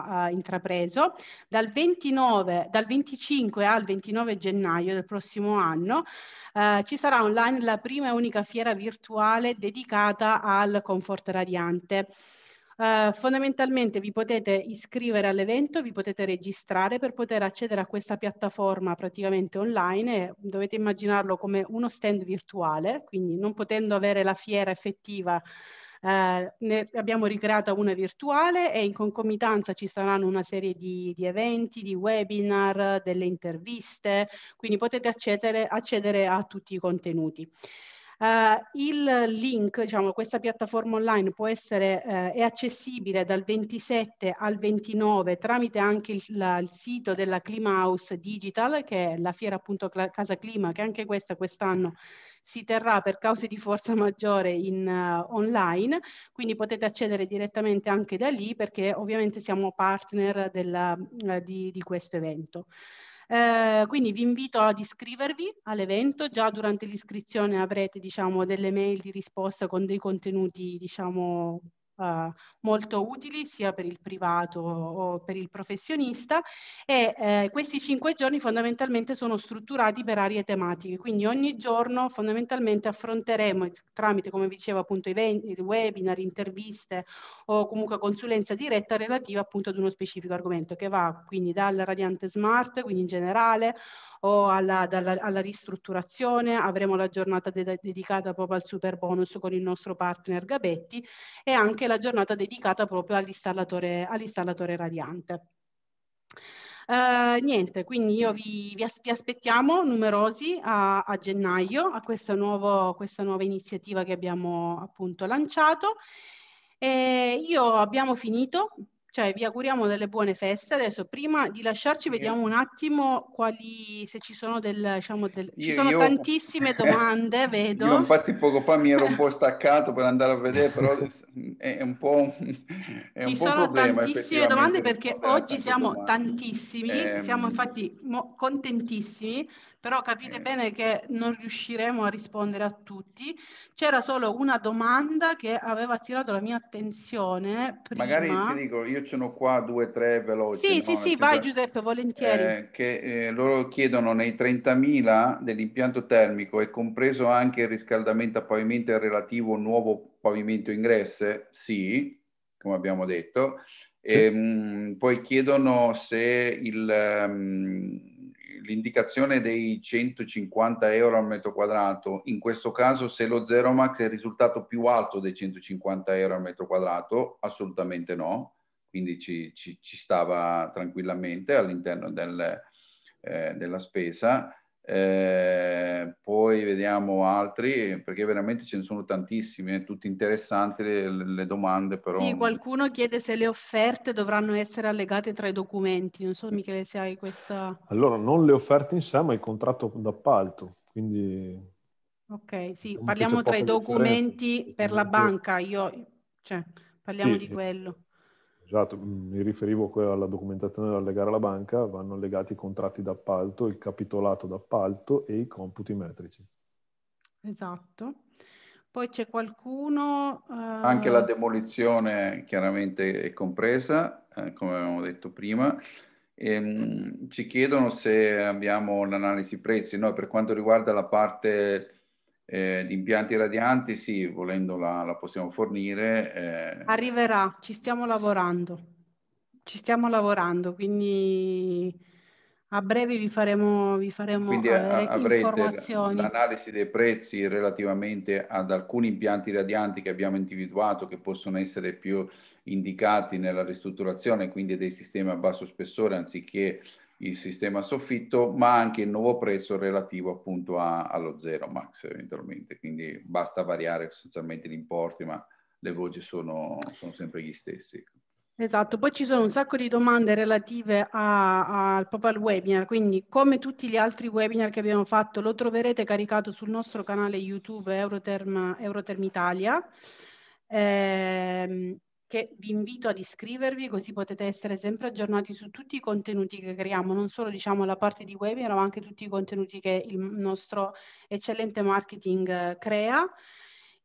ha, ha intrapreso dal, 29, dal 25 al 29 gennaio del prossimo anno. Uh, ci sarà online la prima e unica fiera virtuale dedicata al comfort radiante. Uh, fondamentalmente vi potete iscrivere all'evento, vi potete registrare per poter accedere a questa piattaforma praticamente online. dovete immaginarlo come uno stand virtuale, quindi non potendo avere la fiera effettiva eh, ne abbiamo ricreata una virtuale e in concomitanza ci saranno una serie di, di eventi, di webinar, delle interviste, quindi potete accedere, accedere a tutti i contenuti. Uh, il link, diciamo, questa piattaforma online può essere, uh, è accessibile dal 27 al 29 tramite anche il, la, il sito della House Digital, che è la fiera appunto Casa Clima, che anche questa quest'anno si terrà per cause di forza maggiore in uh, online, quindi potete accedere direttamente anche da lì perché ovviamente siamo partner della, uh, di, di questo evento. Eh, quindi vi invito ad iscrivervi all'evento, già durante l'iscrizione avrete diciamo, delle mail di risposta con dei contenuti diciamo, eh, molto utili sia per il privato o per il professionista e eh, questi cinque giorni fondamentalmente sono strutturati per aree tematiche, quindi ogni giorno fondamentalmente affronteremo tramite, come vi dicevo appunto, eventi, webinar, interviste o comunque consulenza diretta relativa appunto ad uno specifico argomento che va quindi dal radiante smart, quindi in generale, o alla, dalla, alla ristrutturazione, avremo la giornata de- dedicata proprio al super bonus con il nostro partner Gabetti e anche la giornata dedicata proprio all'installatore, all'installatore radiante. Uh, niente, quindi io vi, vi, as- vi aspettiamo numerosi a, a gennaio a questa, nuovo, questa, nuova iniziativa che abbiamo appunto lanciato. E io abbiamo finito, cioè vi auguriamo delle buone feste. Adesso prima di lasciarci vediamo un attimo quali, se ci sono, delle, diciamo del, ci io, sono io, tantissime domande, vedo. Io
infatti poco fa mi ero un po' staccato per andare a vedere, però è un po'... È ci un sono po tantissime domande perché oggi siamo domande.
tantissimi, eh, siamo ehm. infatti contentissimi però capite eh. bene che non riusciremo a rispondere a tutti. C'era solo una domanda che aveva attirato la mia attenzione. Prima. Magari ti
dico, io ce n'ho qua due tre veloci. Sì, no? sì, sì, vai
Giuseppe, volentieri. Eh,
che eh, loro chiedono nei 30.000 dell'impianto termico è compreso anche il riscaldamento a pavimento e il relativo nuovo pavimento ingresse? Sì, come abbiamo detto. E, ehm, mh, poi chiedono se il... Mh, ehm, l'indicazione dei 150 euro al metro quadrato, in questo caso se lo max è il risultato più alto dei 150 euro al metro quadrato, assolutamente no, quindi ci, ci, ci stava tranquillamente all'interno del, eh, della spesa. Eh, poi vediamo altri, perché veramente ce ne sono tantissime, eh, tutte interessanti le, le domande. Però... Sì,
qualcuno chiede se le offerte dovranno essere allegate tra i documenti. Non so, Michele, se hai questa.
Allora, non le offerte in sé, ma il contratto d'appalto. Quindi.
Ok, sì, parliamo tra i documenti differenza. per la banca. Io, cioè, parliamo sì. di quello.
Esatto, mi riferivo alla documentazione da allegare alla banca, vanno allegati i contratti d'appalto, il capitolato d'appalto e i computi
metrici.
Esatto. Poi c'è qualcuno... Eh... Anche la
demolizione chiaramente è compresa, eh, come avevamo detto prima. E, ehm, mh, ci chiedono se abbiamo l'analisi prezzi. Noi per quanto riguarda la parte eh, di impianti radianti, sì, volendo la, la possiamo fornire. Eh.
Arriverà, ci stiamo lavorando. Ci stiamo lavorando, quindi a breve vi faremo, vi faremo quindi eh, avrete l'analisi
dei prezzi relativamente ad alcuni impianti radianti che abbiamo individuato che possono essere più indicati nella ristrutturazione, quindi dei sistemi a basso spessore anziché il sistema soffitto, ma anche il nuovo prezzo relativo appunto a, allo zero max eventualmente. Quindi basta variare sostanzialmente gli importi, ma le voci sono, sono sempre gli stessi.
Esatto, poi ci sono un sacco di domande relative a, a, proprio al webinar, quindi come tutti gli altri webinar che abbiamo fatto lo troverete caricato sul nostro canale YouTube Euroterm, Euroterm Italia. Eh, che vi invito ad iscrivervi così potete essere sempre aggiornati su tutti i contenuti che creiamo, non solo diciamo la parte di webinar ma anche tutti i contenuti che il nostro eccellente marketing eh, crea.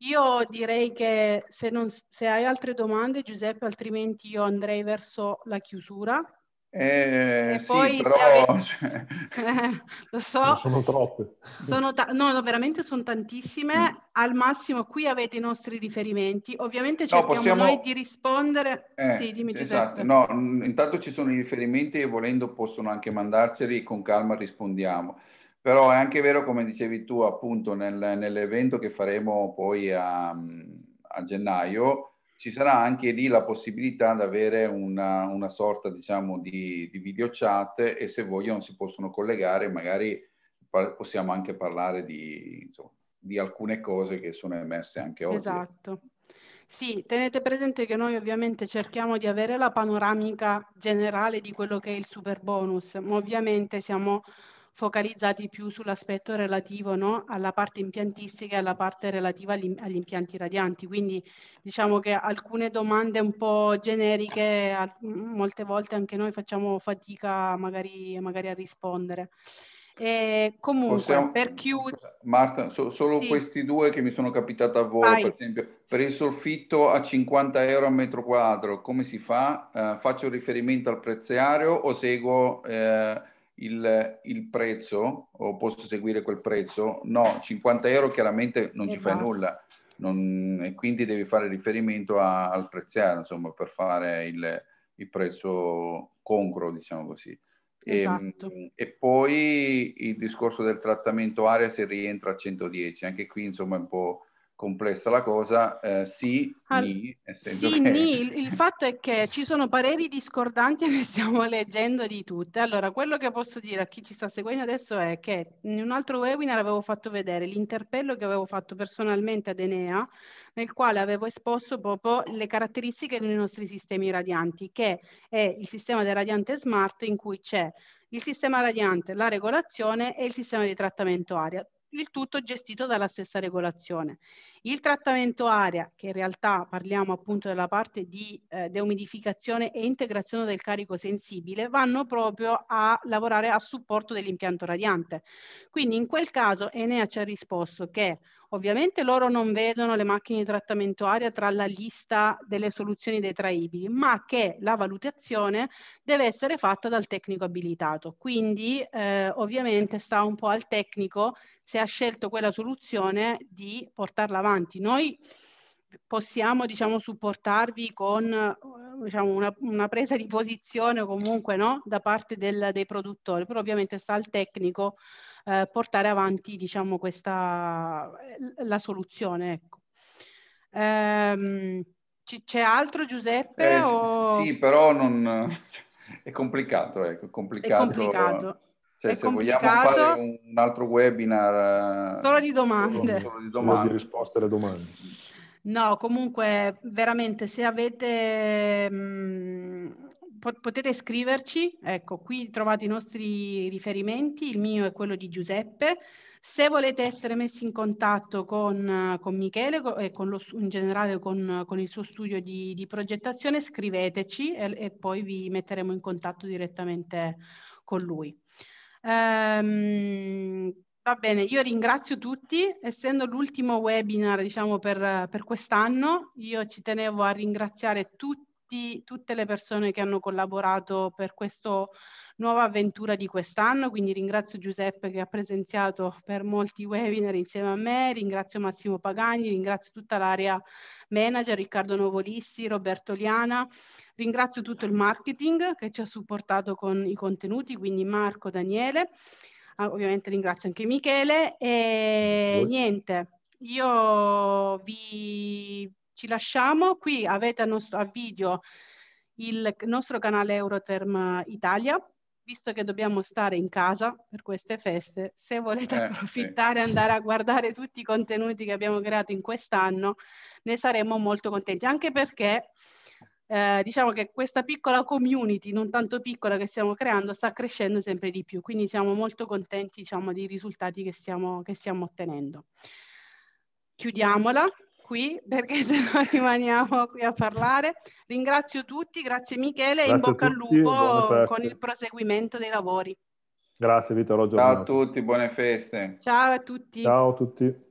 Io direi che se, non, se hai altre domande Giuseppe altrimenti io andrei verso la chiusura.
Eh, e sì, però... avete... eh,
cioè, lo so, non sono
troppe. Sono
ta- no, no, veramente sono tantissime. Mm. Al massimo qui avete i nostri riferimenti. Ovviamente cerchiamo no, possiamo... noi di rispondere. Eh, sì, dimmi esatto.
No, intanto ci sono i riferimenti e volendo possono anche mandarceli, con calma rispondiamo. Però è anche vero, come dicevi tu, appunto, nel, nell'evento che faremo poi a, a gennaio, ci sarà anche lì la possibilità di avere una, una sorta diciamo, di, di video chat e se vogliono si possono collegare, magari par- possiamo anche parlare di, insomma, di, alcune cose che sono emerse anche oggi. Esatto.
Sì, tenete presente che noi ovviamente cerchiamo di avere la panoramica generale di quello che è il super bonus, ma ovviamente siamo focalizzati più sull'aspetto relativo no, alla parte impiantistica e alla parte relativa agli, agli, impianti radianti. Quindi diciamo che alcune domande un po' generiche al, molte volte anche noi facciamo fatica magari, magari a rispondere. E comunque, Possiamo, per chiudere...
Marta, so, solo sì. questi due che mi sono capitata a voi, Vai. per esempio, per il solfitto a 50 euro a metro quadro, come si fa? Uh, faccio riferimento al prezziario o seguo... Uh, il, il, prezzo o posso seguire quel prezzo? No, 50 euro chiaramente non e ci fai basta. nulla non, e quindi devi fare riferimento a, al preziare, insomma, per fare il, il prezzo congruo, diciamo così. Ehm, esatto. E, e, poi il discorso del trattamento aria se rientra a 110, anche qui insomma è un po' complessa la cosa, eh, sì, All... ni, sì, che... Ni.
Il, il fatto è che ci sono pareri discordanti e ne stiamo leggendo di tutte. Allora, quello che posso dire a chi ci sta seguendo adesso è che in un altro webinar avevo fatto vedere l'interpello che avevo fatto personalmente ad Enea, nel quale avevo esposto proprio le caratteristiche dei nostri sistemi radianti, che è il sistema del radiante smart in cui c'è il sistema radiante, la regolazione e il sistema di trattamento aria il tutto gestito dalla stessa regolazione. Il trattamento aria, che in realtà parliamo appunto della parte di eh, deumidificazione e integrazione del carico sensibile, vanno proprio a lavorare a supporto dell'impianto radiante. Quindi in quel caso Enea ci ha risposto che Ovviamente loro non vedono le macchine di trattamento aria tra la lista delle soluzioni detraibili, ma che la valutazione deve essere fatta dal tecnico abilitato. Quindi eh, ovviamente sta un po' al tecnico se ha scelto quella soluzione di portarla avanti. Noi possiamo diciamo, supportarvi con diciamo, una, una, presa di posizione comunque no? da parte del, dei produttori, però ovviamente sta al tecnico eh, portare avanti diciamo, questa, eh, la soluzione. Ecco. Ehm, c'è altro Giuseppe? Eh, o... sì, sì,
però non... è complicato, ecco, complicato. È complicato. Cioè, se vogliamo fare un altro webinar... Eh, solo di
domande. Solo di, domande.
Solo di risposte alle domande.
No, comunque veramente se avete... Mh mm, potete scriverci, ecco qui trovate i nostri riferimenti, il mio è quello di Giuseppe, se volete essere messi in contatto con, con Michele e con lo, in generale con, con il suo studio di, di progettazione scriveteci e, e, poi vi metteremo in contatto direttamente con lui. Ehm, va bene, io ringrazio tutti, essendo l'ultimo webinar diciamo, per, per quest'anno, io ci tenevo a ringraziare tutti tutti, tutte le persone che hanno collaborato per questa nuova avventura di quest'anno, quindi ringrazio Giuseppe che ha presenziato per molti webinar insieme a me, ringrazio Massimo Pagani, ringrazio tutta l'area manager, Riccardo Novolissi, Roberto Liana, ringrazio tutto il marketing che ci ha supportato con i contenuti, quindi Marco, Daniele, ah, ovviamente ringrazio anche Michele e niente. Io vi ci lasciamo, qui avete a, nostro, a video il nostro canale Euroterm Italia, visto che dobbiamo stare in casa per queste feste, se volete eh, approfittare e sì. andare a guardare tutti i contenuti che abbiamo creato in quest'anno, ne saremmo molto contenti, anche perché eh, diciamo che questa piccola community, non tanto piccola che stiamo creando, sta crescendo sempre di più, quindi siamo molto contenti diciamo, dei risultati che stiamo, che stiamo ottenendo. Chiudiamola qui perché se no rimaniamo qui a parlare. Ringrazio tutti, grazie Michele grazie e in bocca al lupo con il proseguimento dei lavori.
Grazie Vittorio. Ciao a tutti, buone feste.
Ciao a tutti. Ciao
a tutti.